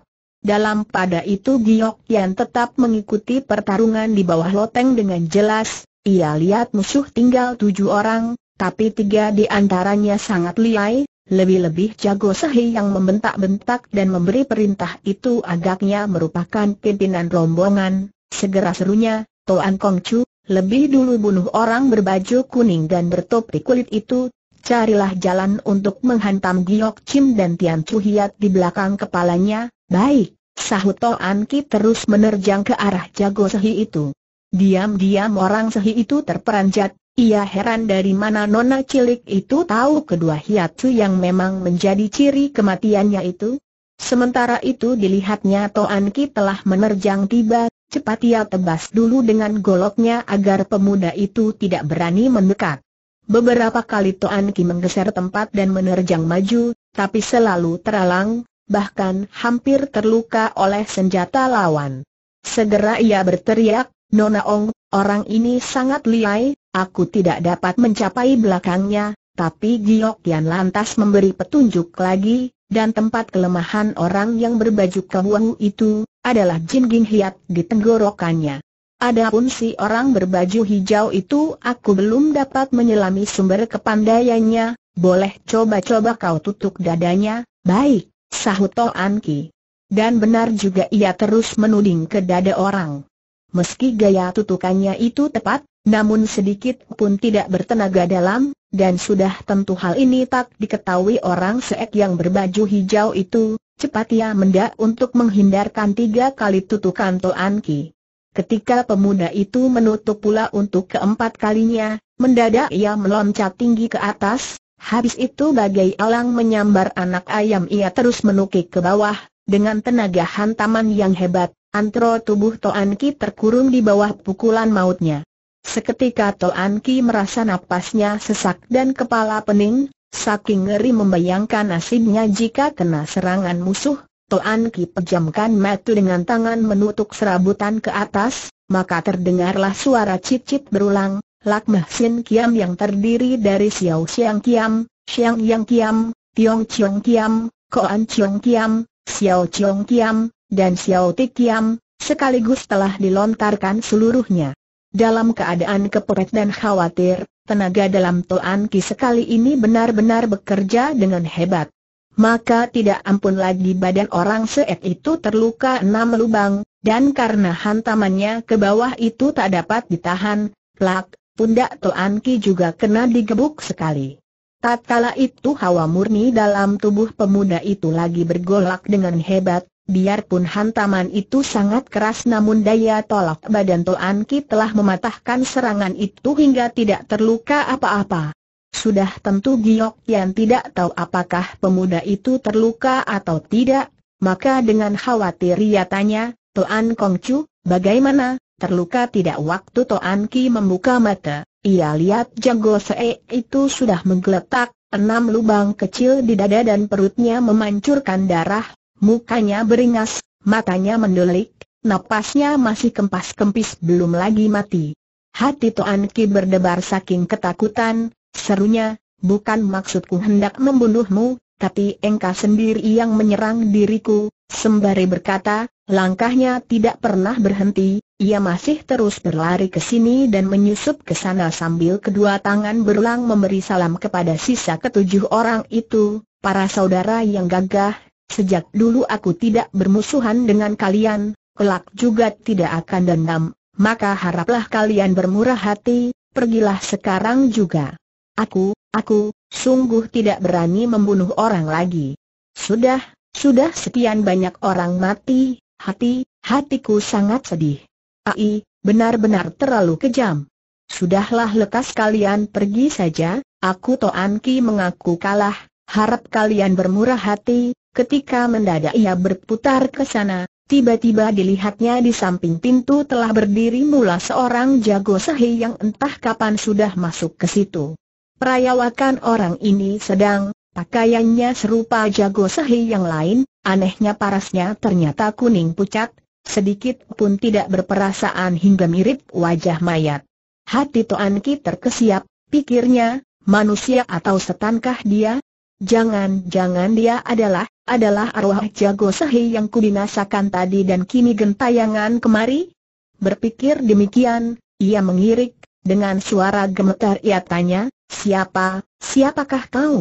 Dalam pada itu Giok yang tetap mengikuti pertarungan di bawah loteng dengan jelas, ia lihat musuh tinggal tujuh orang, tapi tiga di antaranya sangat liai, lebih-lebih jago sahi yang membentak-bentak dan memberi perintah itu agaknya merupakan pimpinan rombongan, segera serunya, Toan Kongcu, lebih dulu bunuh orang berbaju kuning dan bertopi kulit itu, carilah jalan untuk menghantam Giok Chim dan Tian Chu di belakang kepalanya, baik, sahut Toan Ki terus menerjang ke arah jago sehi itu. Diam-diam orang sehi itu terperanjat, ia heran dari mana nona cilik itu tahu kedua hiatus yang memang menjadi ciri kematiannya itu. Sementara itu dilihatnya Toan Ki telah menerjang tiba, cepat ia tebas dulu dengan goloknya agar pemuda itu tidak berani mendekat. Beberapa kali Toan Ki menggeser tempat dan menerjang maju, tapi selalu teralang, bahkan hampir terluka oleh senjata lawan. Segera ia berteriak, Nona Ong, orang ini sangat liai, aku tidak dapat mencapai belakangnya, tapi Giok Tian lantas memberi petunjuk lagi, dan tempat kelemahan orang yang berbaju kewahu itu, adalah Jin Ging Hiat di tenggorokannya. Adapun si orang berbaju hijau itu aku belum dapat menyelami sumber kepandaiannya, boleh coba-coba kau tutup dadanya, baik, sahut Toan Anki. Dan benar juga ia terus menuding ke dada orang. Meski gaya tutukannya itu tepat, namun sedikit pun tidak bertenaga dalam, dan sudah tentu hal ini tak diketahui orang seek yang berbaju hijau itu, cepat ia mendak untuk menghindarkan tiga kali tutukan Toan Anki. Ketika pemuda itu menutup pula untuk keempat kalinya, mendadak ia meloncat tinggi ke atas, habis itu bagai alang menyambar anak ayam ia terus menukik ke bawah, dengan tenaga hantaman yang hebat, antro tubuh Toanki Ki terkurung di bawah pukulan mautnya. Seketika Toanki Ki merasa napasnya sesak dan kepala pening, saking ngeri membayangkan nasibnya jika kena serangan musuh, Toan Ki pejamkan mata dengan tangan menutup serabutan ke atas, maka terdengarlah suara cicit berulang, Lakmah Sin Kiam yang terdiri dari Xiao Xiang Kiam, Xiang Yang Kiam, Tiong Chiong Kiam, Koan Chiong Kiam, Xiao Chiong Kiam, dan Xiao Ti Kiam, sekaligus telah dilontarkan seluruhnya. Dalam keadaan keperet dan khawatir, tenaga dalam Toan Ki sekali ini benar-benar bekerja dengan hebat maka tidak ampun lagi badan orang seet itu terluka enam lubang, dan karena hantamannya ke bawah itu tak dapat ditahan, plak, pundak Toan Ki juga kena digebuk sekali. Tatkala itu hawa murni dalam tubuh pemuda itu lagi bergolak dengan hebat, biarpun hantaman itu sangat keras namun daya tolak badan Toan Ki telah mematahkan serangan itu hingga tidak terluka apa-apa. Sudah tentu Giok yang tidak tahu apakah pemuda itu terluka atau tidak, maka dengan khawatir ia tanya, Toan Kong Chu, bagaimana, terluka tidak waktu Toan Ki membuka mata, ia lihat jago see itu sudah menggeletak, enam lubang kecil di dada dan perutnya memancurkan darah, mukanya beringas, matanya mendelik, napasnya masih kempas-kempis belum lagi mati. Hati Toan Ki berdebar saking ketakutan, Serunya, bukan maksudku hendak membunuhmu, tapi engkau sendiri yang menyerang diriku, sembari berkata, langkahnya tidak pernah berhenti, ia masih terus berlari ke sini dan menyusup ke sana sambil kedua tangan berulang memberi salam kepada sisa ketujuh orang itu, para saudara yang gagah, sejak dulu aku tidak bermusuhan dengan kalian, kelak juga tidak akan dendam, maka haraplah kalian bermurah hati, pergilah sekarang juga. Aku, aku, sungguh tidak berani membunuh orang lagi. Sudah, sudah sekian banyak orang mati, hati, hatiku sangat sedih. Ai, benar-benar terlalu kejam. Sudahlah lekas kalian pergi saja, aku Toan Ki mengaku kalah, harap kalian bermurah hati, ketika mendadak ia berputar ke sana, Tiba-tiba dilihatnya di samping pintu telah berdiri mula seorang jago sahih yang entah kapan sudah masuk ke situ. Perayawakan orang ini sedang, pakaiannya serupa jago sehi yang lain, anehnya parasnya ternyata kuning pucat, sedikit pun tidak berperasaan hingga mirip wajah mayat. Hati Toan Ki terkesiap, pikirnya, manusia atau setankah dia? Jangan-jangan dia adalah, adalah arwah jago sehi yang kubinasakan tadi dan kini gentayangan kemari? Berpikir demikian, ia mengirik, dengan suara gemetar ia tanya, Siapa, siapakah kau?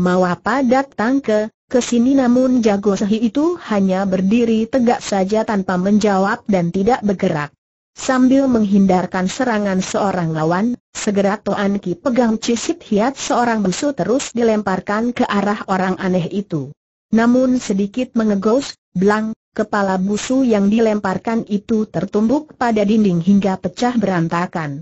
Mau apa datang ke, ke sini namun jago sehi itu hanya berdiri tegak saja tanpa menjawab dan tidak bergerak. Sambil menghindarkan serangan seorang lawan, segera Toan Ki pegang cisit hiat seorang busu terus dilemparkan ke arah orang aneh itu. Namun sedikit mengegos, belang, kepala busu yang dilemparkan itu tertumbuk pada dinding hingga pecah berantakan.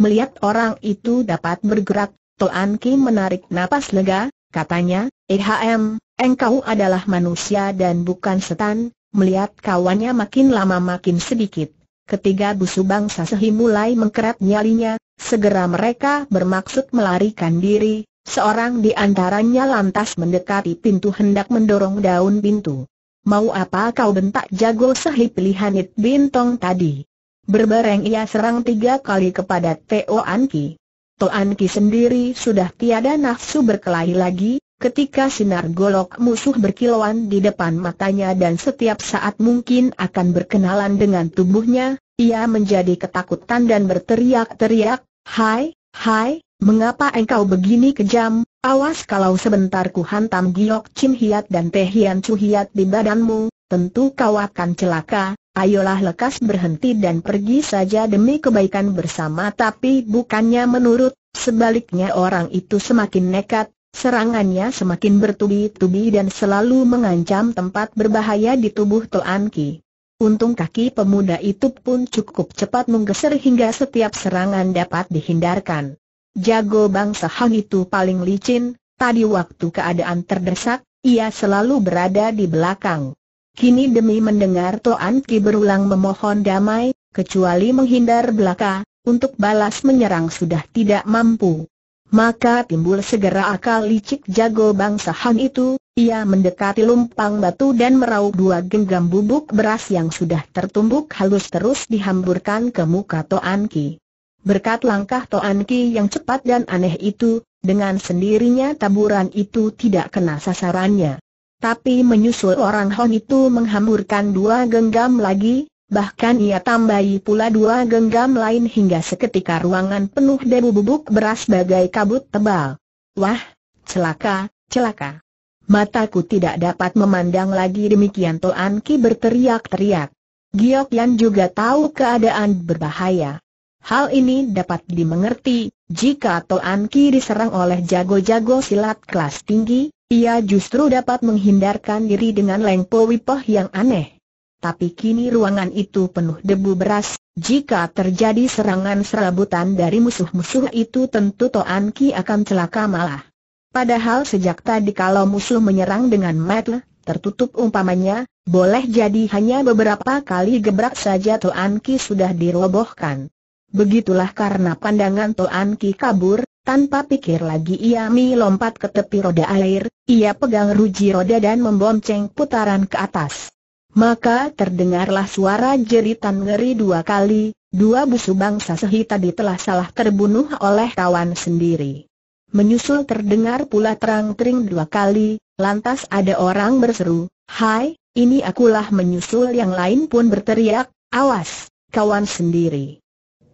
Melihat orang itu dapat bergerak, Toan Ki menarik napas lega, katanya, EHM, engkau adalah manusia dan bukan setan, melihat kawannya makin lama makin sedikit. Ketiga busu bangsa sehi mulai mengkerat nyalinya, segera mereka bermaksud melarikan diri, seorang di antaranya lantas mendekati pintu hendak mendorong daun pintu. Mau apa kau bentak jago sehi pilihan It Bintong tadi? Berbareng ia serang tiga kali kepada To Anki. To Anki sendiri sudah tiada nafsu berkelahi lagi, ketika sinar golok musuh berkilauan di depan matanya dan setiap saat mungkin akan berkenalan dengan tubuhnya, ia menjadi ketakutan dan berteriak-teriak, Hai, hai, mengapa engkau begini kejam, awas kalau sebentar ku hantam giok Chin dan Tehian Hian di badanmu, tentu kau akan celaka, Ayolah lekas berhenti dan pergi saja demi kebaikan bersama tapi bukannya menurut, sebaliknya orang itu semakin nekat, serangannya semakin bertubi-tubi dan selalu mengancam tempat berbahaya di tubuh Toan Ki. Untung kaki pemuda itu pun cukup cepat menggeser hingga setiap serangan dapat dihindarkan. Jago bangsa Hang itu paling licin, tadi waktu keadaan terdesak, ia selalu berada di belakang. Kini demi mendengar Toan Ki berulang memohon damai, kecuali menghindar belaka, untuk balas menyerang sudah tidak mampu. Maka timbul segera akal licik jago bangsa Han itu, ia mendekati lumpang batu dan meraup dua genggam bubuk beras yang sudah tertumbuk halus terus dihamburkan ke muka Toan Ki. Berkat langkah Toan Ki yang cepat dan aneh itu, dengan sendirinya taburan itu tidak kena sasarannya. Tapi menyusul orang Hon itu menghamburkan dua genggam lagi, bahkan ia tambahi pula dua genggam lain hingga seketika ruangan penuh debu bubuk beras bagai kabut tebal. Wah, celaka, celaka. Mataku tidak dapat memandang lagi demikian Toan Ki berteriak-teriak. Giok Yan juga tahu keadaan berbahaya. Hal ini dapat dimengerti, jika Toan Ki diserang oleh jago-jago silat kelas tinggi, ia justru dapat menghindarkan diri dengan lengpo wipoh yang aneh. Tapi kini ruangan itu penuh debu beras, jika terjadi serangan serabutan dari musuh-musuh itu tentu Toan Ki akan celaka malah. Padahal sejak tadi kalau musuh menyerang dengan metle, tertutup umpamanya, boleh jadi hanya beberapa kali gebrak saja Toan Ki sudah dirobohkan. Begitulah karena pandangan Toan Ki kabur, tanpa pikir lagi ia mi lompat ke tepi roda air, ia pegang ruji roda dan membonceng putaran ke atas. Maka terdengarlah suara jeritan ngeri dua kali, dua busu bangsa sehi tadi telah salah terbunuh oleh kawan sendiri. Menyusul terdengar pula terang-tering dua kali, lantas ada orang berseru, Hai, ini akulah menyusul yang lain pun berteriak, awas, kawan sendiri.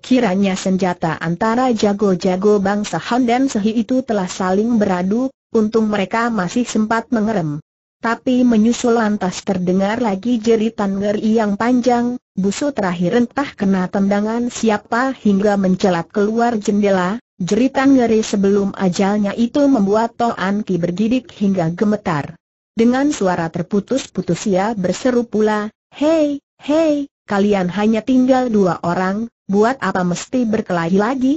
Kiranya senjata antara jago-jago bangsa Han dan Sehi itu telah saling beradu, untung mereka masih sempat mengerem. Tapi menyusul lantas terdengar lagi jeritan ngeri yang panjang, busur terakhir entah kena tendangan siapa hingga mencelat keluar jendela, jeritan ngeri sebelum ajalnya itu membuat Toan Ki bergidik hingga gemetar. Dengan suara terputus-putus ia berseru pula, Hei, hei, kalian hanya tinggal dua orang, buat apa mesti berkelahi lagi?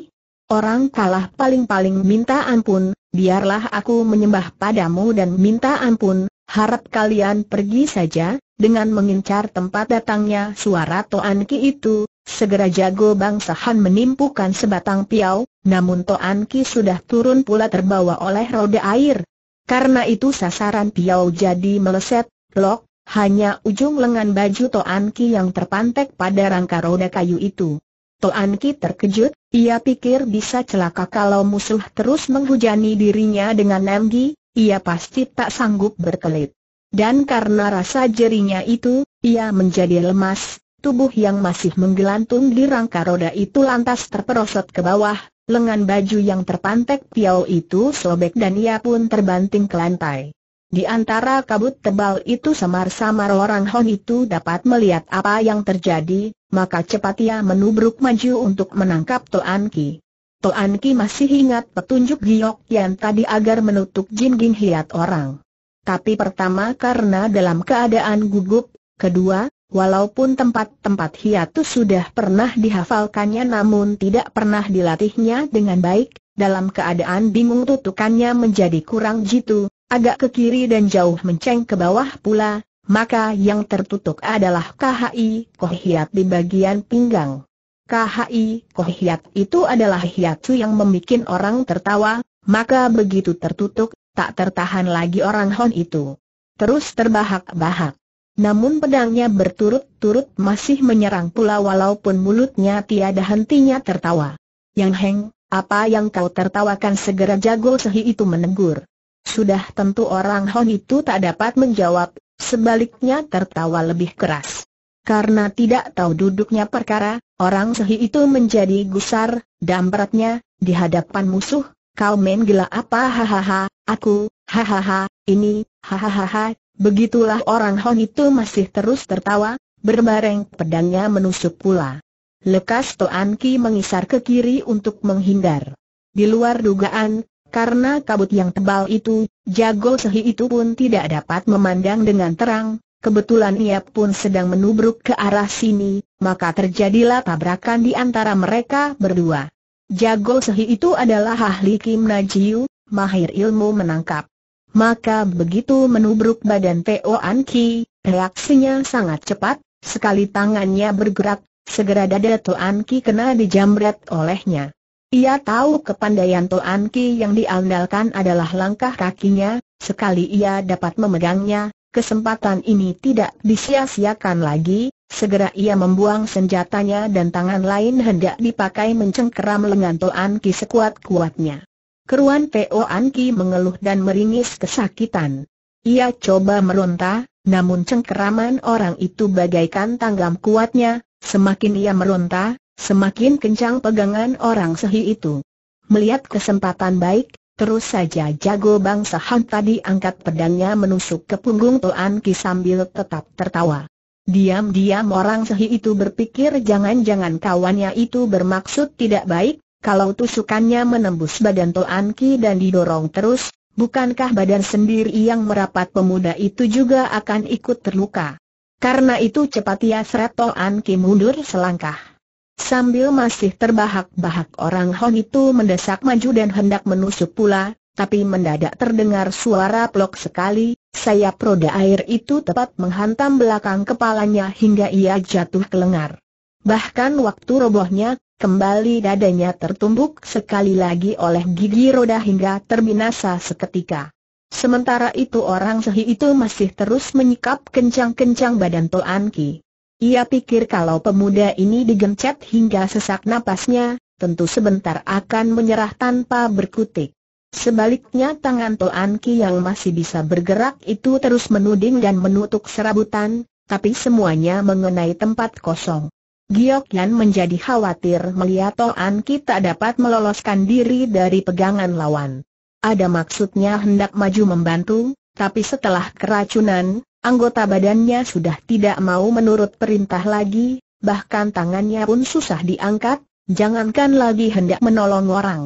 Orang kalah paling-paling minta ampun, biarlah aku menyembah padamu dan minta ampun, harap kalian pergi saja, dengan mengincar tempat datangnya suara Toan Ki itu, segera jago bangsa Han menimpukan sebatang piau, namun Toan Ki sudah turun pula terbawa oleh roda air. Karena itu sasaran piau jadi meleset, lok, hanya ujung lengan baju Toan Ki yang terpantek pada rangka roda kayu itu. Toan Ki terkejut, ia pikir bisa celaka kalau musuh terus menghujani dirinya dengan Namgi, ia pasti tak sanggup berkelit. Dan karena rasa jerinya itu, ia menjadi lemas, tubuh yang masih menggelantung di rangka roda itu lantas terperosot ke bawah, lengan baju yang terpantek piau itu sobek dan ia pun terbanting ke lantai. Di antara kabut tebal itu samar-samar orang Hon itu dapat melihat apa yang terjadi, maka cepat ia menubruk maju untuk menangkap Toan Ki. Toan Ki masih ingat petunjuk Giok yang tadi agar menutup Jin Hiat orang. Tapi pertama karena dalam keadaan gugup, kedua, walaupun tempat-tempat hiat itu sudah pernah dihafalkannya namun tidak pernah dilatihnya dengan baik, dalam keadaan bingung tutukannya menjadi kurang jitu, agak ke kiri dan jauh menceng ke bawah pula, maka yang tertutup adalah KHI Kohiat di bagian pinggang. KHI Kohiat itu adalah hiatu yang membuat orang tertawa, maka begitu tertutup, tak tertahan lagi orang Hon itu. Terus terbahak-bahak. Namun pedangnya berturut-turut masih menyerang pula walaupun mulutnya tiada hentinya tertawa. Yang Heng, apa yang kau tertawakan segera jago sehi itu menegur. Sudah tentu orang Hon itu tak dapat menjawab, sebaliknya tertawa lebih keras. Karena tidak tahu duduknya perkara, orang sehi itu menjadi gusar, dampratnya, di hadapan musuh, kau main gila apa hahaha, aku, hahaha, ini, hahaha, begitulah orang Hon itu masih terus tertawa, berbareng pedangnya menusuk pula. Lekas Toan Ki mengisar ke kiri untuk menghindar. Di luar dugaan, karena kabut yang tebal itu, jago sehi itu pun tidak dapat memandang dengan terang, kebetulan ia pun sedang menubruk ke arah sini, maka terjadilah tabrakan di antara mereka berdua. Jago sehi itu adalah ahli Kim Najiu, mahir ilmu menangkap. Maka begitu menubruk badan Teo Anki, reaksinya sangat cepat, sekali tangannya bergerak, segera dada Teo An Ki kena dijamret olehnya. Ia tahu kepandaian Toan Ki yang diandalkan adalah langkah kakinya, sekali ia dapat memegangnya, kesempatan ini tidak disia-siakan lagi, segera ia membuang senjatanya dan tangan lain hendak dipakai mencengkeram lengan Toan Ki sekuat-kuatnya. Keruan po Ki mengeluh dan meringis kesakitan. Ia coba meronta, namun cengkeraman orang itu bagaikan tanggam kuatnya, semakin ia meronta, Semakin kencang pegangan orang sehi itu. Melihat kesempatan baik, terus saja jago bangsa Han tadi angkat pedangnya menusuk ke punggung Tuan Ki sambil tetap tertawa. Diam-diam orang sehi itu berpikir jangan-jangan kawannya itu bermaksud tidak baik, kalau tusukannya menembus badan Tuan Ki dan didorong terus, bukankah badan sendiri yang merapat pemuda itu juga akan ikut terluka? Karena itu cepat ia seret Toan Ki mundur selangkah. Sambil masih terbahak-bahak orang Hong itu mendesak maju dan hendak menusuk pula, tapi mendadak terdengar suara plok sekali, sayap roda air itu tepat menghantam belakang kepalanya hingga ia jatuh ke lengar. Bahkan waktu robohnya, kembali dadanya tertumbuk sekali lagi oleh gigi roda hingga terbinasa seketika. Sementara itu orang sehi itu masih terus menyikap kencang-kencang badan Toan Ki. Ia pikir kalau pemuda ini digencet hingga sesak napasnya, tentu sebentar akan menyerah tanpa berkutik. Sebaliknya tangan Toan Ki yang masih bisa bergerak itu terus menuding dan menutup serabutan, tapi semuanya mengenai tempat kosong. Giok Yan menjadi khawatir melihat Toan Ki tak dapat meloloskan diri dari pegangan lawan. Ada maksudnya hendak maju membantu, tapi setelah keracunan, Anggota badannya sudah tidak mau menurut perintah lagi, bahkan tangannya pun susah diangkat, jangankan lagi hendak menolong orang.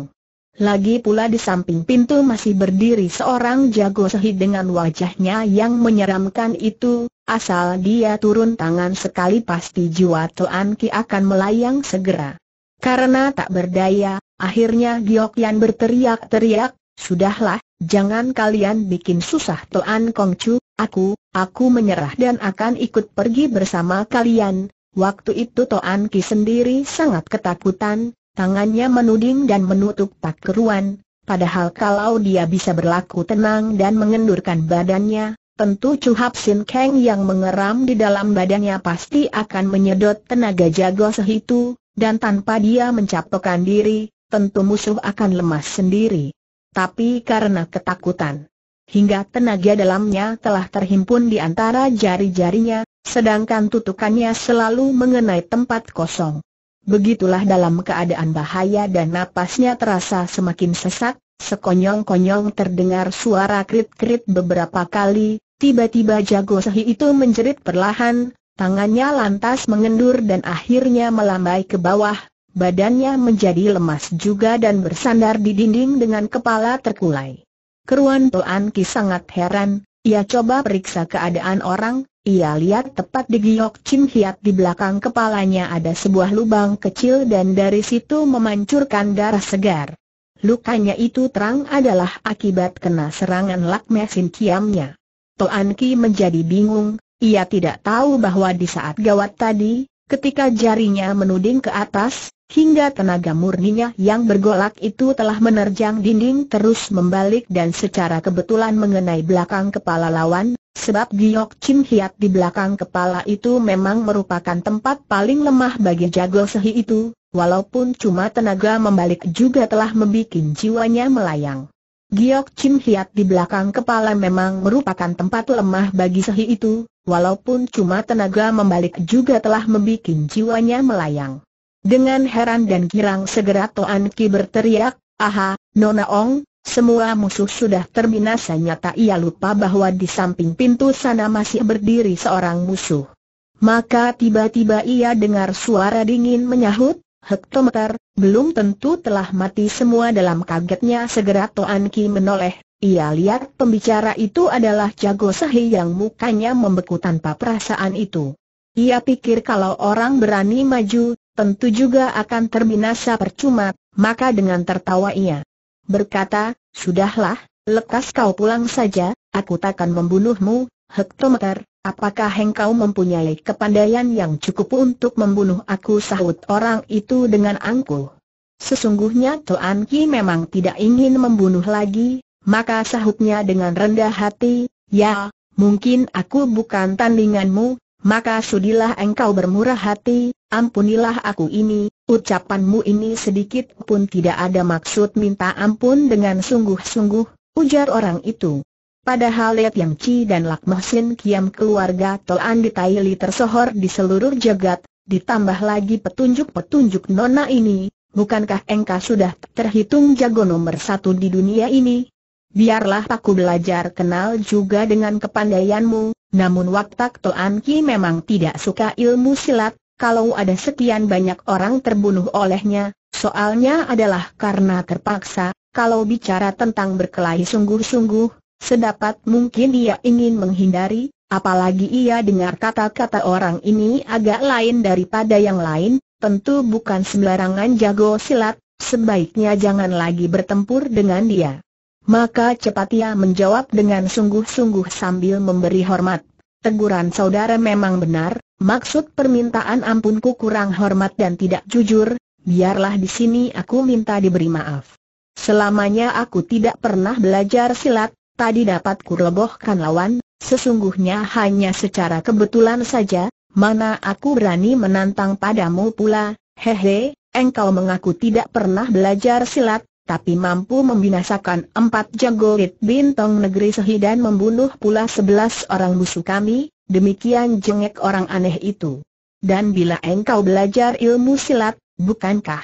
Lagi pula di samping pintu masih berdiri seorang jago sehi dengan wajahnya yang menyeramkan itu, asal dia turun tangan sekali pasti jiwa Tuan Ki akan melayang segera. Karena tak berdaya, akhirnya Giok Yan berteriak-teriak, Sudahlah, jangan kalian bikin susah Kong Chu, Aku, aku menyerah dan akan ikut pergi bersama kalian. Waktu itu Toan Ki sendiri sangat ketakutan, tangannya menuding dan menutup tak keruan. Padahal kalau dia bisa berlaku tenang dan mengendurkan badannya, tentu Chu Hap Sin Kang yang mengeram di dalam badannya pasti akan menyedot tenaga jago sehitu, dan tanpa dia mencapokkan diri, tentu musuh akan lemas sendiri. Tapi karena ketakutan, hingga tenaga dalamnya telah terhimpun di antara jari-jarinya, sedangkan tutukannya selalu mengenai tempat kosong. Begitulah dalam keadaan bahaya dan napasnya terasa semakin sesak, sekonyong-konyong terdengar suara krit-krit beberapa kali, tiba-tiba Jago Sehi itu menjerit perlahan, tangannya lantas mengendur dan akhirnya melambai ke bawah, badannya menjadi lemas juga dan bersandar di dinding dengan kepala terkulai. Keruan Toan Ki sangat heran, ia coba periksa keadaan orang, ia lihat tepat di Giok Chim Hiat di belakang kepalanya ada sebuah lubang kecil dan dari situ memancurkan darah segar. Lukanya itu terang adalah akibat kena serangan lak mesin Kiamnya. Toan Ki menjadi bingung, ia tidak tahu bahwa di saat gawat tadi, Ketika jarinya menuding ke atas, hingga tenaga murninya yang bergolak itu telah menerjang dinding terus membalik dan secara kebetulan mengenai belakang kepala lawan, sebab giok Chin Hiat di belakang kepala itu memang merupakan tempat paling lemah bagi jago sehi itu, walaupun cuma tenaga membalik juga telah membuat jiwanya melayang. Giok Chin Hiat di belakang kepala memang merupakan tempat lemah bagi sehi itu, Walaupun cuma tenaga membalik juga telah membuat jiwanya melayang. Dengan heran dan girang segera Toan Ki berteriak, Aha, Nona Ong, semua musuh sudah terbinasa nyata ia lupa bahwa di samping pintu sana masih berdiri seorang musuh. Maka tiba-tiba ia dengar suara dingin menyahut, hektometer, belum tentu telah mati semua dalam kagetnya segera Toan Ki menoleh ia lihat pembicara itu adalah Jago Sahi yang mukanya membeku tanpa perasaan itu. Ia pikir kalau orang berani maju, tentu juga akan terbinasa percuma, maka dengan tertawa ia berkata, Sudahlah, lekas kau pulang saja, aku takkan membunuhmu, hektometer, apakah engkau mempunyai kepandaian yang cukup untuk membunuh aku sahut orang itu dengan angkuh. Sesungguhnya Tuan Ki memang tidak ingin membunuh lagi, maka sahutnya dengan rendah hati, ya, mungkin aku bukan tandinganmu, maka sudilah engkau bermurah hati, ampunilah aku ini, ucapanmu ini sedikit pun tidak ada maksud minta ampun dengan sungguh-sungguh, ujar orang itu. Padahal lihat Yang Chi dan Lak Mohsin Kiam keluarga di Taili tersohor di seluruh jagat, ditambah lagi petunjuk-petunjuk nona ini, bukankah engkau sudah terhitung jago nomor satu di dunia ini? biarlah aku belajar kenal juga dengan kepandaianmu, namun waktu Toan Ki memang tidak suka ilmu silat, kalau ada sekian banyak orang terbunuh olehnya, soalnya adalah karena terpaksa, kalau bicara tentang berkelahi sungguh-sungguh, sedapat mungkin ia ingin menghindari, apalagi ia dengar kata-kata orang ini agak lain daripada yang lain, tentu bukan sembarangan jago silat, sebaiknya jangan lagi bertempur dengan dia. Maka cepat ia menjawab dengan sungguh-sungguh sambil memberi hormat. Teguran saudara memang benar, maksud permintaan ampunku kurang hormat dan tidak jujur, biarlah di sini aku minta diberi maaf. Selamanya aku tidak pernah belajar silat, tadi dapat kurlebohkan lawan, sesungguhnya hanya secara kebetulan saja, mana aku berani menantang padamu pula, hehe, engkau mengaku tidak pernah belajar silat, tapi mampu membinasakan empat jago rit bintang negeri sehi dan membunuh pula sebelas orang musuh kami, demikian jengek orang aneh itu. Dan bila engkau belajar ilmu silat, bukankah?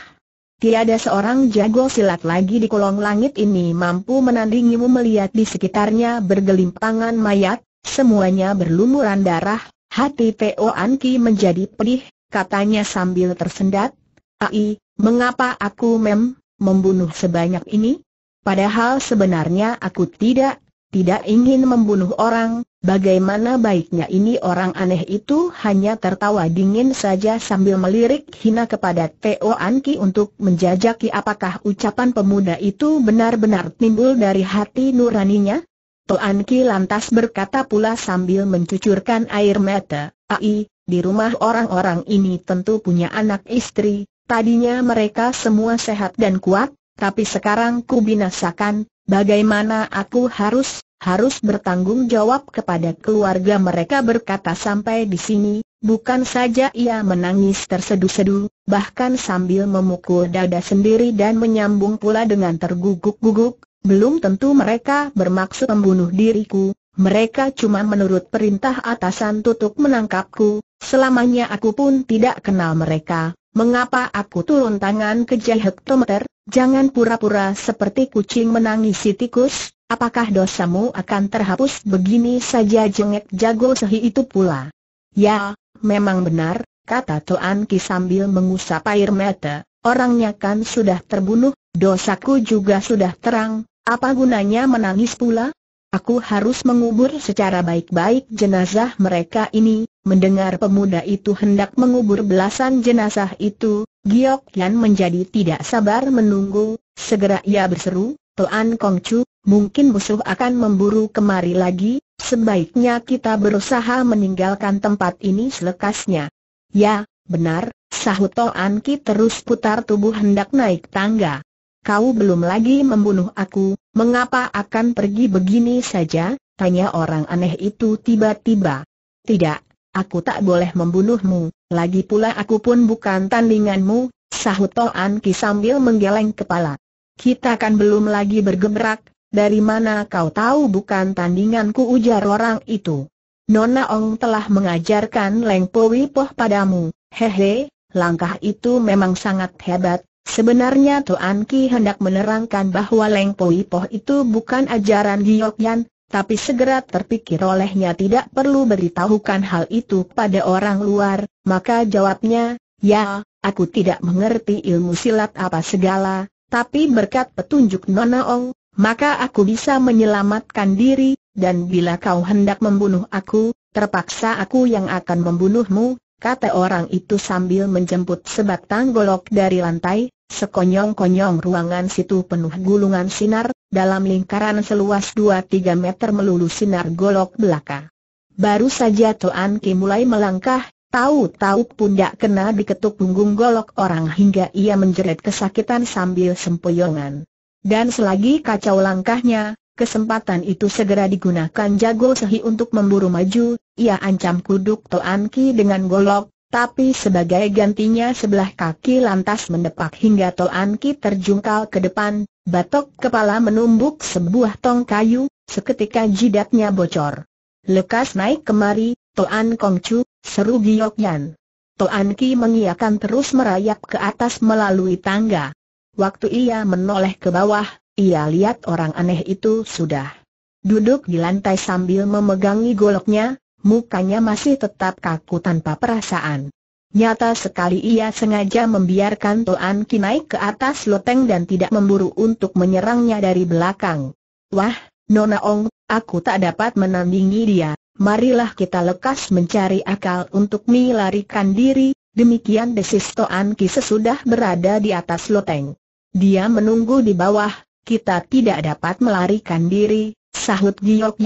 Tiada seorang jago silat lagi di kolong langit ini mampu menandingimu melihat di sekitarnya bergelimpangan mayat, semuanya berlumuran darah, hati Po Anki menjadi pedih, katanya sambil tersendat, Ai, mengapa aku mem, membunuh sebanyak ini? Padahal sebenarnya aku tidak, tidak ingin membunuh orang, bagaimana baiknya ini orang aneh itu hanya tertawa dingin saja sambil melirik hina kepada Teo Anki untuk menjajaki apakah ucapan pemuda itu benar-benar timbul dari hati nuraninya? Teo Anki lantas berkata pula sambil mencucurkan air mata, Ai, di rumah orang-orang ini tentu punya anak istri, Tadinya mereka semua sehat dan kuat, tapi sekarang ku binasakan, bagaimana aku harus, harus bertanggung jawab kepada keluarga mereka berkata sampai di sini, bukan saja ia menangis tersedu-sedu, bahkan sambil memukul dada sendiri dan menyambung pula dengan terguguk-guguk, belum tentu mereka bermaksud membunuh diriku, mereka cuma menurut perintah atasan tutup menangkapku, selamanya aku pun tidak kenal mereka, Mengapa aku turun tangan ke hektometer? Jangan pura-pura seperti kucing menangisi tikus, apakah dosamu akan terhapus begini saja jengek jago sehi itu pula? Ya, memang benar, kata Toan Ki sambil mengusap air mata, orangnya kan sudah terbunuh, dosaku juga sudah terang, apa gunanya menangis pula? Aku harus mengubur secara baik-baik jenazah mereka ini, mendengar pemuda itu hendak mengubur belasan jenazah itu, Giok Yan menjadi tidak sabar menunggu, segera ia berseru, Toan Kong Chu, mungkin musuh akan memburu kemari lagi, sebaiknya kita berusaha meninggalkan tempat ini selekasnya. Ya, benar, sahut Toan Ki terus putar tubuh hendak naik tangga kau belum lagi membunuh aku, mengapa akan pergi begini saja? Tanya orang aneh itu tiba-tiba. Tidak, aku tak boleh membunuhmu, lagi pula aku pun bukan tandinganmu, sahut Toan Ki sambil menggeleng kepala. Kita kan belum lagi bergebrak, dari mana kau tahu bukan tandinganku ujar orang itu. Nona Ong telah mengajarkan Leng Poh padamu, hehe, langkah itu memang sangat hebat, Sebenarnya Tuan Ki hendak menerangkan bahwa Leng Poh itu bukan ajaran Yan, tapi segera terpikir olehnya tidak perlu beritahukan hal itu pada orang luar, maka jawabnya, ya, aku tidak mengerti ilmu silat apa segala, tapi berkat petunjuk Nona Ong, maka aku bisa menyelamatkan diri, dan bila kau hendak membunuh aku, terpaksa aku yang akan membunuhmu, kata orang itu sambil menjemput sebatang golok dari lantai, sekonyong-konyong ruangan situ penuh gulungan sinar, dalam lingkaran seluas 2-3 meter melulu sinar golok belaka. Baru saja Toan Ki mulai melangkah, tahu-tahu pundak kena diketuk punggung golok orang hingga ia menjerit kesakitan sambil sempoyongan. Dan selagi kacau langkahnya, Kesempatan itu segera digunakan Jago Sehi untuk memburu maju, ia ancam kuduk Toan Ki dengan golok, tapi sebagai gantinya sebelah kaki lantas mendepak hingga Toan Ki terjungkal ke depan, batok kepala menumbuk sebuah tong kayu, seketika jidatnya bocor. Lekas naik kemari, Toan Chu, seru Giok Yan. Toan Ki mengiakan terus merayap ke atas melalui tangga. Waktu ia menoleh ke bawah, ia lihat orang aneh itu sudah duduk di lantai sambil memegangi goloknya, mukanya masih tetap kaku tanpa perasaan. Nyata sekali ia sengaja membiarkan Toan Ki naik ke atas loteng dan tidak memburu untuk menyerangnya dari belakang. Wah, Nona Ong, aku tak dapat menandingi dia, marilah kita lekas mencari akal untuk melarikan diri, demikian desis Toan Ki sesudah berada di atas loteng. Dia menunggu di bawah, kita tidak dapat melarikan diri, sahut Giok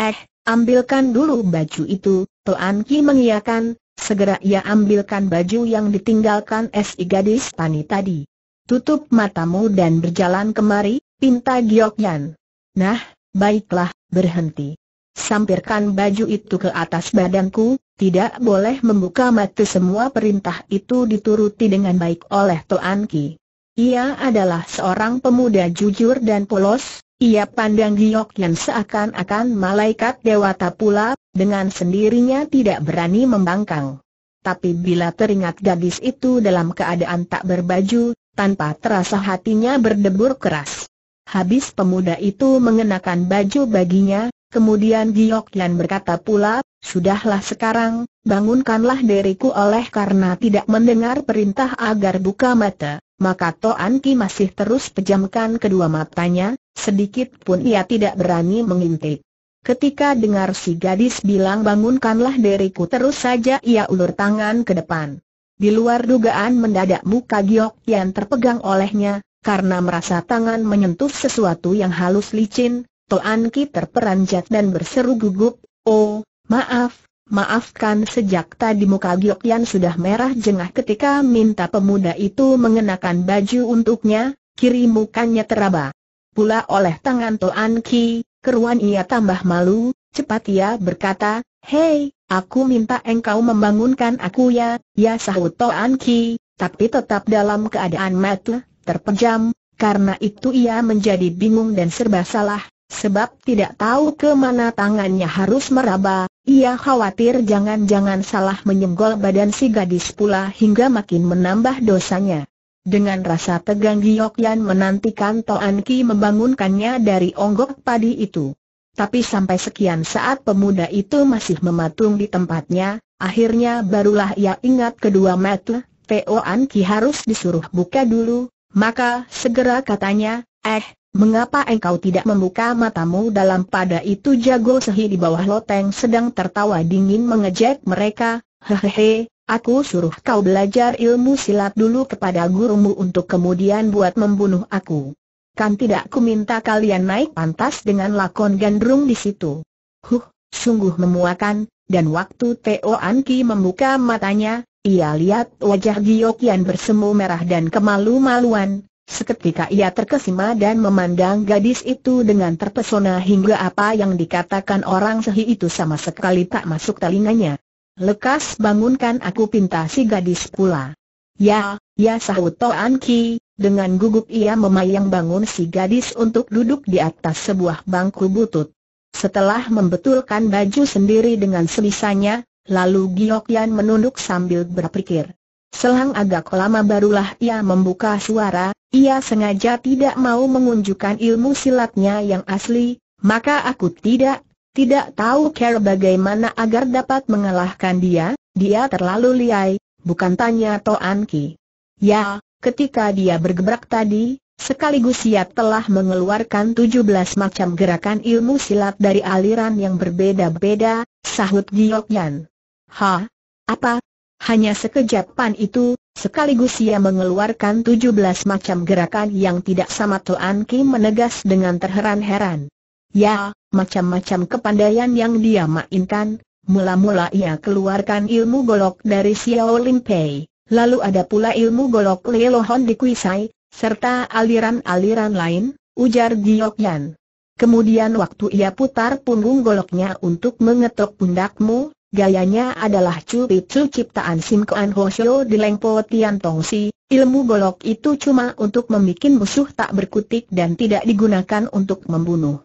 Eh, Ambilkan dulu baju itu, Tuan Ki mengiakan, segera ia ambilkan baju yang ditinggalkan si gadis pani tadi. Tutup matamu dan berjalan kemari, pinta Yan. Nah, baiklah, berhenti. Sampirkan baju itu ke atas badanku, tidak boleh membuka mata semua perintah itu dituruti dengan baik oleh Tuan Ki. Ia adalah seorang pemuda jujur dan polos, ia pandang Giok Giokyan seakan-akan malaikat dewata pula, dengan sendirinya tidak berani membangkang. Tapi bila teringat gadis itu dalam keadaan tak berbaju, tanpa terasa hatinya berdebur keras. Habis pemuda itu mengenakan baju baginya, kemudian Giok Giokyan berkata pula, Sudahlah sekarang, bangunkanlah diriku oleh karena tidak mendengar perintah agar buka mata maka Toan Ki masih terus pejamkan kedua matanya, sedikit pun ia tidak berani mengintip. Ketika dengar si gadis bilang bangunkanlah diriku terus saja ia ulur tangan ke depan. Di luar dugaan mendadak muka Giok yang terpegang olehnya, karena merasa tangan menyentuh sesuatu yang halus licin, Toan Ki terperanjat dan berseru gugup, Oh, maaf, Maafkan sejak tadi muka Gyokian sudah merah jengah ketika minta pemuda itu mengenakan baju untuknya, kiri mukanya teraba. Pula oleh tangan Toan Ki, keruan ia tambah malu, cepat ia berkata, Hei, aku minta engkau membangunkan aku ya, ya sahut Toan Ki, tapi tetap dalam keadaan mata, terpejam, karena itu ia menjadi bingung dan serba salah, sebab tidak tahu kemana tangannya harus meraba, ia khawatir jangan-jangan salah menyenggol badan si gadis pula hingga makin menambah dosanya. Dengan rasa tegang Giok Yan menantikan Toan Ki membangunkannya dari onggok padi itu. Tapi sampai sekian saat pemuda itu masih mematung di tempatnya, akhirnya barulah ia ingat kedua mata, Toan Ki harus disuruh buka dulu, maka segera katanya, eh, Mengapa engkau tidak membuka matamu dalam pada itu jago sehi di bawah loteng sedang tertawa dingin mengejek mereka, hehehe, aku suruh kau belajar ilmu silat dulu kepada gurumu untuk kemudian buat membunuh aku. Kan tidak ku minta kalian naik pantas dengan lakon gandrung di situ. Huh, sungguh memuakan, dan waktu Teo Anki membuka matanya, ia lihat wajah Giokian bersemu merah dan kemalu-maluan, Seketika ia terkesima dan memandang gadis itu dengan terpesona hingga apa yang dikatakan orang sehi itu sama sekali tak masuk telinganya. Lekas bangunkan aku pinta si gadis pula. Ya, ya sahut Toan Ki, dengan gugup ia memayang bangun si gadis untuk duduk di atas sebuah bangku butut. Setelah membetulkan baju sendiri dengan sebisanya, lalu Giok Yan menunduk sambil berpikir. Selang agak lama barulah ia membuka suara, ia sengaja tidak mau mengunjukkan ilmu silatnya yang asli, maka aku tidak, tidak tahu cara bagaimana agar dapat mengalahkan dia, dia terlalu liai, bukan tanya Toan Ki. Ya, ketika dia bergebrak tadi, Sekaligus ia telah mengeluarkan 17 macam gerakan ilmu silat dari aliran yang berbeda-beda, sahut Yan. Ha? Apa? Hanya sekejap pan itu, sekaligus ia mengeluarkan 17 macam gerakan yang tidak sama tuan Kim menegas dengan terheran-heran. Ya, macam-macam kepandaian yang dia mainkan, mula-mula ia keluarkan ilmu golok dari Xiao Lin Pei, lalu ada pula ilmu golok Lelohon di Kuisai, serta aliran-aliran lain, ujar Giyok Yan. Kemudian waktu ia putar punggung goloknya untuk mengetuk pundakmu, Gayanya adalah cu ciptaan Sim Kuan Ho Shio di Lengpo Tian Tong Si, ilmu golok itu cuma untuk membuat musuh tak berkutik dan tidak digunakan untuk membunuh.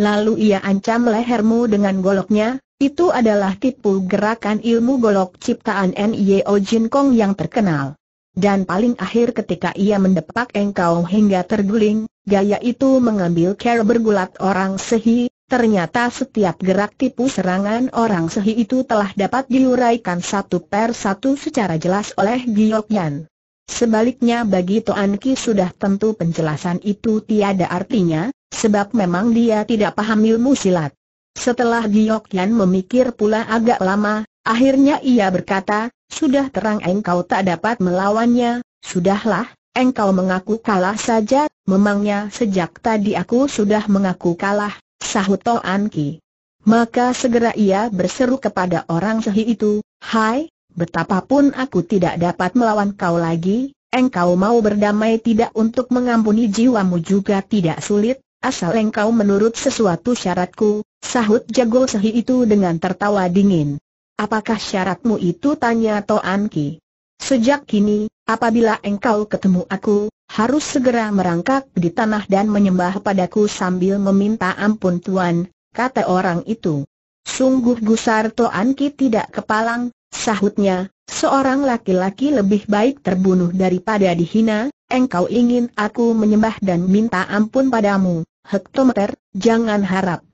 Lalu ia ancam lehermu dengan goloknya, itu adalah tipu gerakan ilmu golok ciptaan N.Y.O. Jin Kong yang terkenal. Dan paling akhir ketika ia mendepak engkau hingga terguling, gaya itu mengambil cara bergulat orang sehi, Ternyata setiap gerak tipu serangan orang sehi itu telah dapat diuraikan satu per satu secara jelas oleh Giyok Yan. Sebaliknya bagi Toan Ki sudah tentu penjelasan itu tiada artinya, sebab memang dia tidak paham ilmu silat. Setelah Giyok Yan memikir pula agak lama, akhirnya ia berkata, sudah terang engkau tak dapat melawannya, sudahlah, engkau mengaku kalah saja, memangnya sejak tadi aku sudah mengaku kalah, sahut Toan Ki. Maka segera ia berseru kepada orang sehi itu, Hai, betapapun aku tidak dapat melawan kau lagi, engkau mau berdamai tidak untuk mengampuni jiwamu juga tidak sulit, asal engkau menurut sesuatu syaratku, sahut jago sehi itu dengan tertawa dingin. Apakah syaratmu itu tanya Toan Ki? Sejak kini, apabila engkau ketemu aku, harus segera merangkak di tanah dan menyembah padaku sambil meminta ampun Tuan, kata orang itu. Sungguh gusar Toan Ki tidak kepalang, sahutnya, seorang laki-laki lebih baik terbunuh daripada dihina, engkau ingin aku menyembah dan minta ampun padamu, hektometer, jangan harap.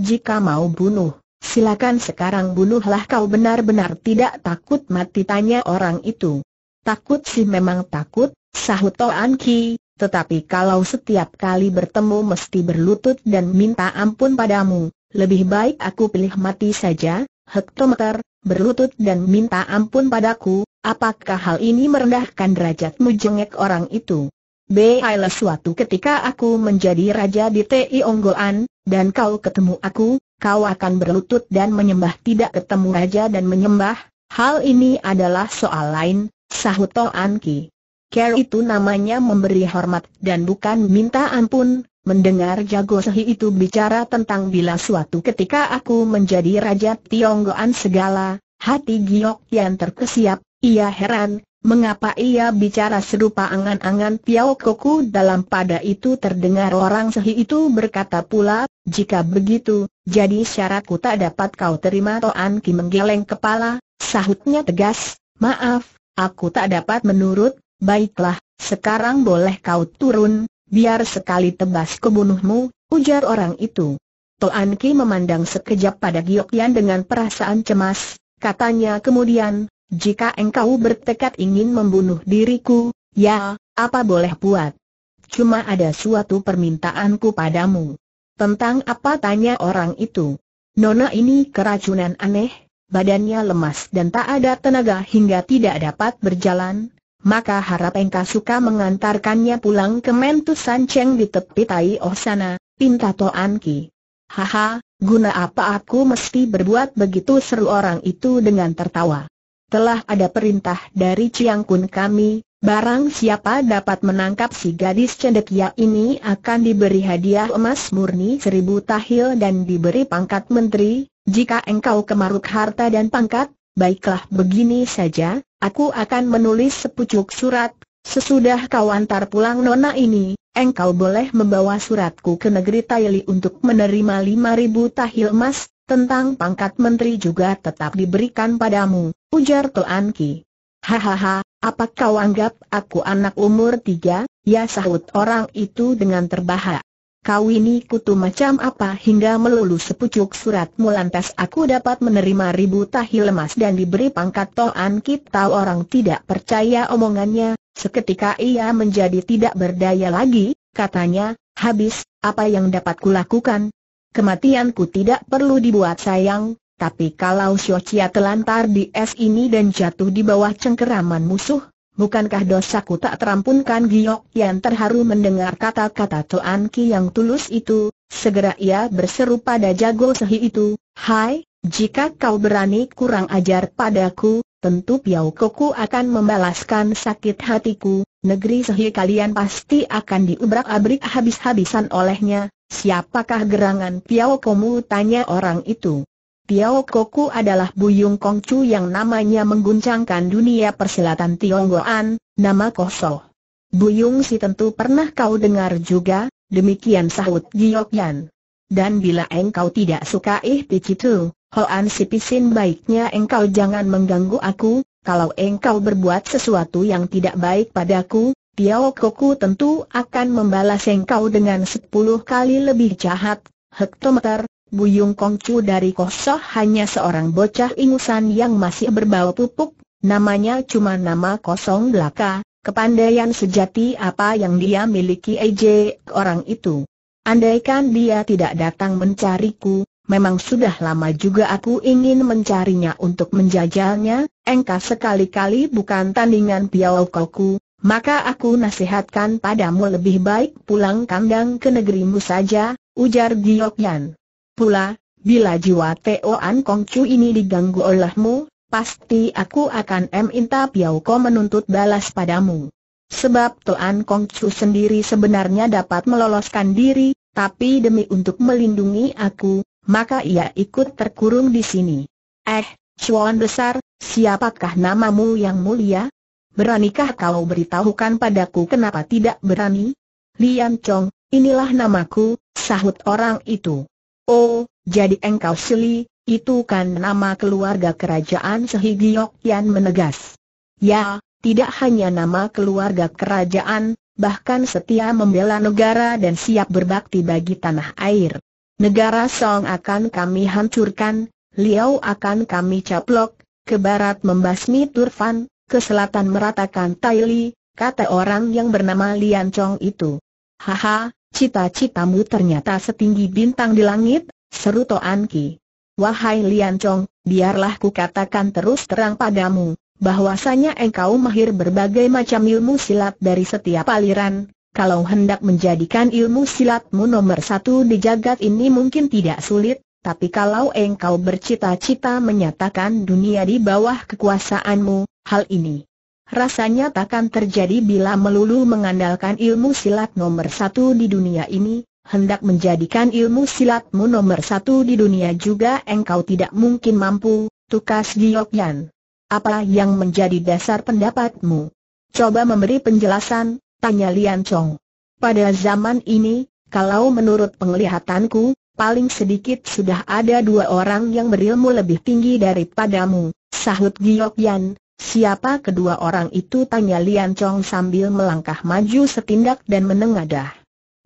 Jika mau bunuh, silakan sekarang bunuhlah kau benar-benar tidak takut mati tanya orang itu. Takut sih memang takut, Sahut Toan Ki, tetapi kalau setiap kali bertemu mesti berlutut dan minta ampun padamu, lebih baik aku pilih mati saja, hektometer, berlutut dan minta ampun padaku, apakah hal ini merendahkan derajatmu jengek orang itu? Bila suatu ketika aku menjadi raja di Ti Onggoan, dan kau ketemu aku, kau akan berlutut dan menyembah tidak ketemu raja dan menyembah, hal ini adalah soal lain, sahut Toan Ki. Care itu namanya memberi hormat dan bukan minta ampun. Mendengar Jago Sehi itu bicara tentang bila suatu ketika aku menjadi Raja Tionggoan segala, hati Giok yang terkesiap, ia heran, mengapa ia bicara serupa angan-angan Piao Koku dalam pada itu terdengar orang Sehi itu berkata pula, jika begitu, jadi syaratku tak dapat kau terima Toan Ki menggeleng kepala, sahutnya tegas, maaf, aku tak dapat menurut Baiklah, sekarang boleh kau turun, biar sekali tebas kebunuhmu, ujar orang itu. Toan Ki memandang sekejap pada Giok Yan dengan perasaan cemas, katanya kemudian, jika engkau bertekad ingin membunuh diriku, ya, apa boleh buat? Cuma ada suatu permintaanku padamu. Tentang apa tanya orang itu? Nona ini keracunan aneh, badannya lemas dan tak ada tenaga hingga tidak dapat berjalan, maka harap engkau suka mengantarkannya pulang ke Mentu Sanceng di tepi Tai Oh sana, pinta Toan Ki. Haha, guna apa aku mesti berbuat begitu seru orang itu dengan tertawa. Telah ada perintah dari Chiang Kun kami, barang siapa dapat menangkap si gadis cendekia ini akan diberi hadiah emas murni seribu tahil dan diberi pangkat menteri, jika engkau kemaruk harta dan pangkat, baiklah begini saja, Aku akan menulis sepucuk surat, sesudah kau antar pulang nona ini, engkau boleh membawa suratku ke negeri Taili untuk menerima lima ribu tahil emas, tentang pangkat menteri juga tetap diberikan padamu, ujar Toan Ki. Hahaha, apa kau anggap aku anak umur tiga? Ya sahut orang itu dengan terbahak kau ini kutu macam apa hingga melulu sepucuk surat? Mulantas aku dapat menerima ribu tahi lemas dan diberi pangkat Toan Kita orang tidak percaya omongannya, seketika ia menjadi tidak berdaya lagi, katanya, habis, apa yang dapat kulakukan? Kematianku tidak perlu dibuat sayang, tapi kalau Xiao telantar di es ini dan jatuh di bawah cengkeraman musuh, bukankah dosaku tak terampunkan Giok Yang terharu mendengar kata-kata Toan Ki yang tulus itu, segera ia berseru pada jago sehi itu, Hai, jika kau berani kurang ajar padaku, tentu Piau Koku akan membalaskan sakit hatiku, negeri sehi kalian pasti akan diubrak-abrik habis-habisan olehnya, siapakah gerangan Piau Komu tanya orang itu. Tiao Koku adalah Buyung Kongcu yang namanya mengguncangkan dunia persilatan Tionggoan, nama Koso. Buyung si tentu pernah kau dengar juga, demikian sahut Yan. Dan bila engkau tidak suka ih picitu, Hoan si pisin baiknya engkau jangan mengganggu aku, kalau engkau berbuat sesuatu yang tidak baik padaku, Tiao Koku tentu akan membalas engkau dengan sepuluh kali lebih jahat, hektometer, Buyung Kongcu dari Kosoh hanya seorang bocah ingusan yang masih berbau pupuk, namanya cuma nama kosong belaka, kepandaian sejati apa yang dia miliki EJ orang itu. Andaikan dia tidak datang mencariku, Memang sudah lama juga aku ingin mencarinya untuk menjajalnya, engkau sekali-kali bukan tandingan piau koku, maka aku nasihatkan padamu lebih baik pulang kandang ke negerimu saja, ujar Giokyan. Pula, bila jiwa Toan Kong Chu ini diganggu olehmu, pasti aku akan minta piao Ko menuntut balas padamu. Sebab Toan Kong Chu sendiri sebenarnya dapat meloloskan diri, tapi demi untuk melindungi aku, maka ia ikut terkurung di sini. Eh, Chuan Besar, siapakah namamu yang mulia? Beranikah kau beritahukan padaku kenapa tidak berani? Lian Chong, inilah namaku, sahut orang itu. Oh, jadi engkau Sili, itu kan nama keluarga kerajaan Sehigiok Yan menegas. Ya, tidak hanya nama keluarga kerajaan, bahkan setia membela negara dan siap berbakti bagi tanah air. Negara Song akan kami hancurkan, Liao akan kami caplok, ke barat membasmi Turfan, ke selatan meratakan Taili, kata orang yang bernama Lian Chong itu. Haha, cita-citamu ternyata setinggi bintang di langit, seru Toan Ki. Wahai Lian Chong, biarlah ku katakan terus terang padamu, bahwasanya engkau mahir berbagai macam ilmu silat dari setiap aliran, kalau hendak menjadikan ilmu silatmu nomor satu di jagat ini mungkin tidak sulit, tapi kalau engkau bercita-cita menyatakan dunia di bawah kekuasaanmu, hal ini rasanya takkan terjadi bila melulu mengandalkan ilmu silat nomor satu di dunia ini, hendak menjadikan ilmu silatmu nomor satu di dunia juga engkau tidak mungkin mampu, tukas Giokyan. Apa yang menjadi dasar pendapatmu? Coba memberi penjelasan, tanya Lian Chong. Pada zaman ini, kalau menurut penglihatanku, paling sedikit sudah ada dua orang yang berilmu lebih tinggi daripadamu, sahut Giokyan, Siapa kedua orang itu tanya Lian Chong sambil melangkah maju setindak dan menengadah.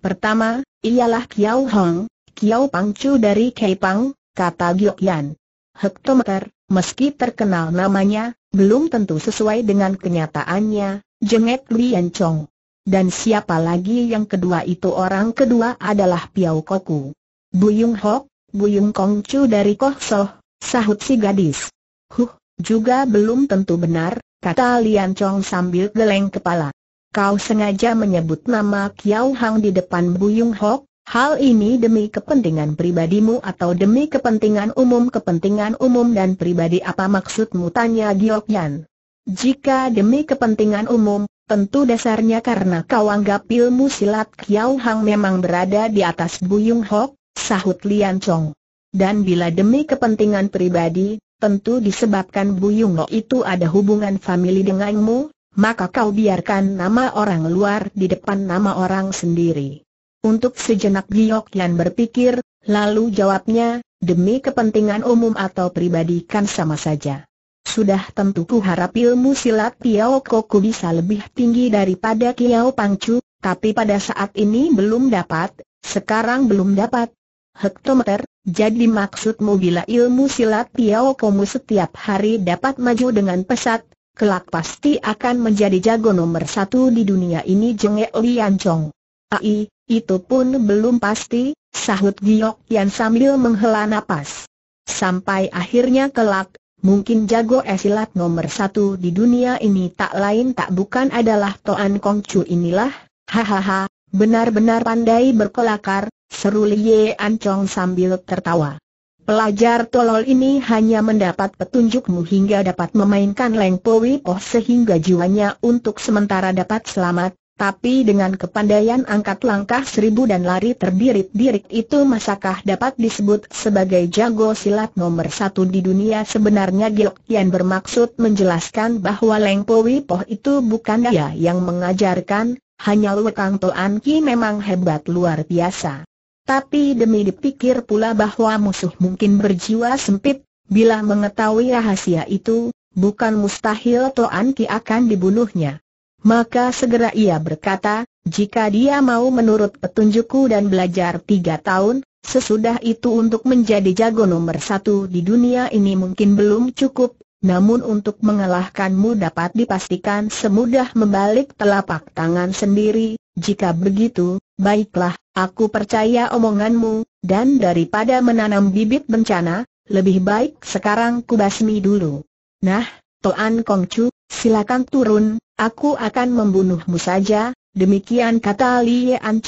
Pertama, ialah Kiao Hong, Kiao Chu dari Pang, kata Giok Yan. Hektometer, meski terkenal namanya, belum tentu sesuai dengan kenyataannya, jengek Lian Chong. Dan siapa lagi yang kedua itu orang kedua adalah Piao Koku. Buyung Hok, Buyung Chu dari Soh, sahut si gadis. Huh, juga belum tentu benar, kata Lian Chong sambil geleng kepala. Kau sengaja menyebut nama Kiao Hang di depan Yung Hok, hal ini demi kepentingan pribadimu atau demi kepentingan umum kepentingan umum dan pribadi apa maksudmu tanya Giok Yan. Jika demi kepentingan umum, Tentu dasarnya karena kau anggap ilmu silat Kiao Hang memang berada di atas Yung Hok, sahut Lian Chong. Dan bila demi kepentingan pribadi, tentu disebabkan Bu Lo itu ada hubungan famili denganmu, maka kau biarkan nama orang luar di depan nama orang sendiri. Untuk sejenak Giok Yan berpikir, lalu jawabnya, demi kepentingan umum atau pribadi kan sama saja. Sudah tentu ku harap ilmu silat Tiao Koku bisa lebih tinggi daripada Kiao Pangcu, tapi pada saat ini belum dapat, sekarang belum dapat. Hektometer, jadi maksudmu bila ilmu silat Piao Komu setiap hari dapat maju dengan pesat, kelak pasti akan menjadi jago nomor satu di dunia ini jengek Lian Chong. Ai, itu pun belum pasti, sahut Giok Yan sambil menghela nafas. Sampai akhirnya kelak, mungkin jago esilat eh nomor satu di dunia ini tak lain tak bukan adalah Toan Kong Chu inilah, hahaha, benar-benar pandai berkelakar, Seru Lie Ancong sambil tertawa. Pelajar tolol ini hanya mendapat petunjukmu hingga dapat memainkan Leng Powi Oh sehingga jiwanya untuk sementara dapat selamat, tapi dengan kepandaian angkat langkah seribu dan lari terbirit-birit itu masakah dapat disebut sebagai jago silat nomor satu di dunia sebenarnya Gil Yan bermaksud menjelaskan bahwa Leng Powi Oh itu bukan dia yang mengajarkan, hanya Luekang Toan Ki memang hebat luar biasa. Tapi demi dipikir pula bahwa musuh mungkin berjiwa sempit, bila mengetahui rahasia itu, bukan mustahil Toan Ki akan dibunuhnya. Maka segera ia berkata, jika dia mau menurut petunjukku dan belajar tiga tahun, sesudah itu untuk menjadi jago nomor satu di dunia ini mungkin belum cukup, namun untuk mengalahkanmu dapat dipastikan semudah membalik telapak tangan sendiri, jika begitu, baiklah, aku percaya omonganmu, dan daripada menanam bibit bencana, lebih baik sekarang kubasmi dulu. Nah, Toan Kongcu, silakan turun, aku akan membunuhmu saja, demikian kata Li An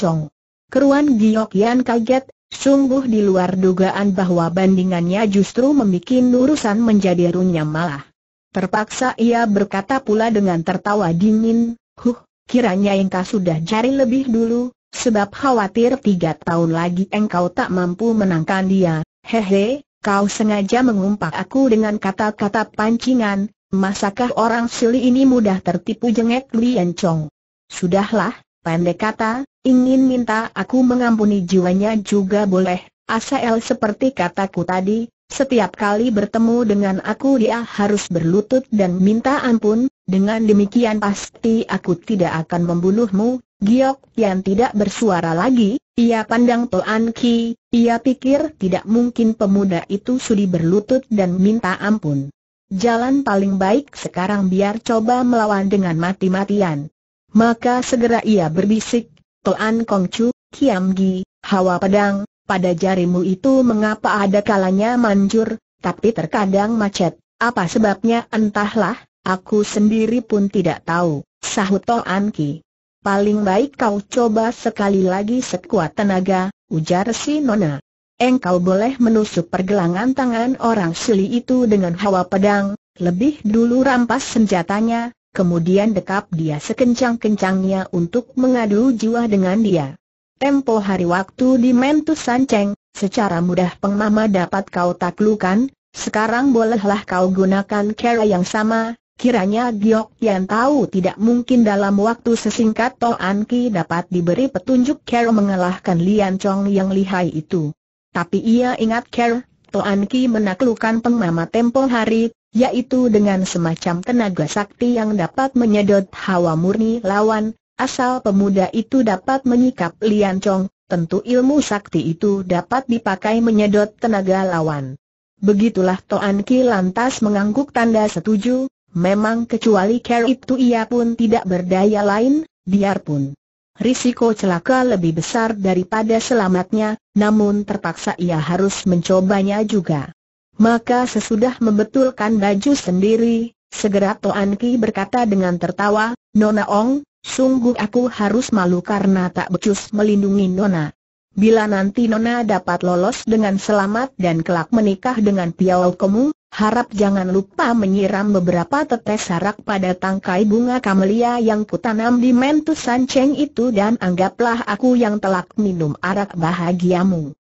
Keruan Giok Yan kaget, Sungguh di luar dugaan bahwa bandingannya justru membuat Nurusan menjadi runyam malah. Terpaksa ia berkata pula dengan tertawa dingin, Huh, kiranya engkau sudah cari lebih dulu, sebab khawatir tiga tahun lagi engkau tak mampu menangkan dia. Hehe, kau sengaja mengumpat aku dengan kata-kata pancingan, masakah orang sili ini mudah tertipu jengek Lian Chong? Sudahlah, pendek kata, Ingin minta aku mengampuni jiwanya juga boleh, Asael seperti kataku tadi, setiap kali bertemu dengan aku dia harus berlutut dan minta ampun, dengan demikian pasti aku tidak akan membunuhmu, Giok yang tidak bersuara lagi, ia pandang Toan Ki, ia pikir tidak mungkin pemuda itu sudi berlutut dan minta ampun. Jalan paling baik sekarang biar coba melawan dengan mati-matian. Maka segera ia berbisik, Toan Kongcu, Kiam Gi, Hawa Pedang, pada jarimu itu mengapa ada kalanya manjur, tapi terkadang macet, apa sebabnya entahlah, aku sendiri pun tidak tahu, sahut Toan Ki. Paling baik kau coba sekali lagi sekuat tenaga, ujar si Nona. Engkau boleh menusuk pergelangan tangan orang sili itu dengan hawa pedang, lebih dulu rampas senjatanya, Kemudian dekap dia sekencang-kencangnya untuk mengadu jiwa dengan dia. Tempo hari waktu di Mentu Sanceng, secara mudah pengmama dapat kau taklukan, sekarang bolehlah kau gunakan cara yang sama, kiranya Giok yang tahu tidak mungkin dalam waktu sesingkat To Anki dapat diberi petunjuk cara mengalahkan Lian Chong yang lihai itu. Tapi ia ingat To Toan Ki menaklukkan pengmama tempo hari, yaitu dengan semacam tenaga sakti yang dapat menyedot hawa murni lawan, asal pemuda itu dapat menyikap Lian Chong, tentu ilmu sakti itu dapat dipakai menyedot tenaga lawan. Begitulah Toan Ki lantas mengangguk tanda setuju, memang kecuali care itu ia pun tidak berdaya lain, biarpun. Risiko celaka lebih besar daripada selamatnya, namun terpaksa ia harus mencobanya juga. Maka sesudah membetulkan baju sendiri, segera Toan Ki berkata dengan tertawa, Nona Ong, sungguh aku harus malu karena tak becus melindungi Nona. Bila nanti Nona dapat lolos dengan selamat dan kelak menikah dengan Piao Komu, harap jangan lupa menyiram beberapa tetes sarak pada tangkai bunga kamelia yang kutanam di mentu sanceng itu dan anggaplah aku yang telah minum arak bahagiamu.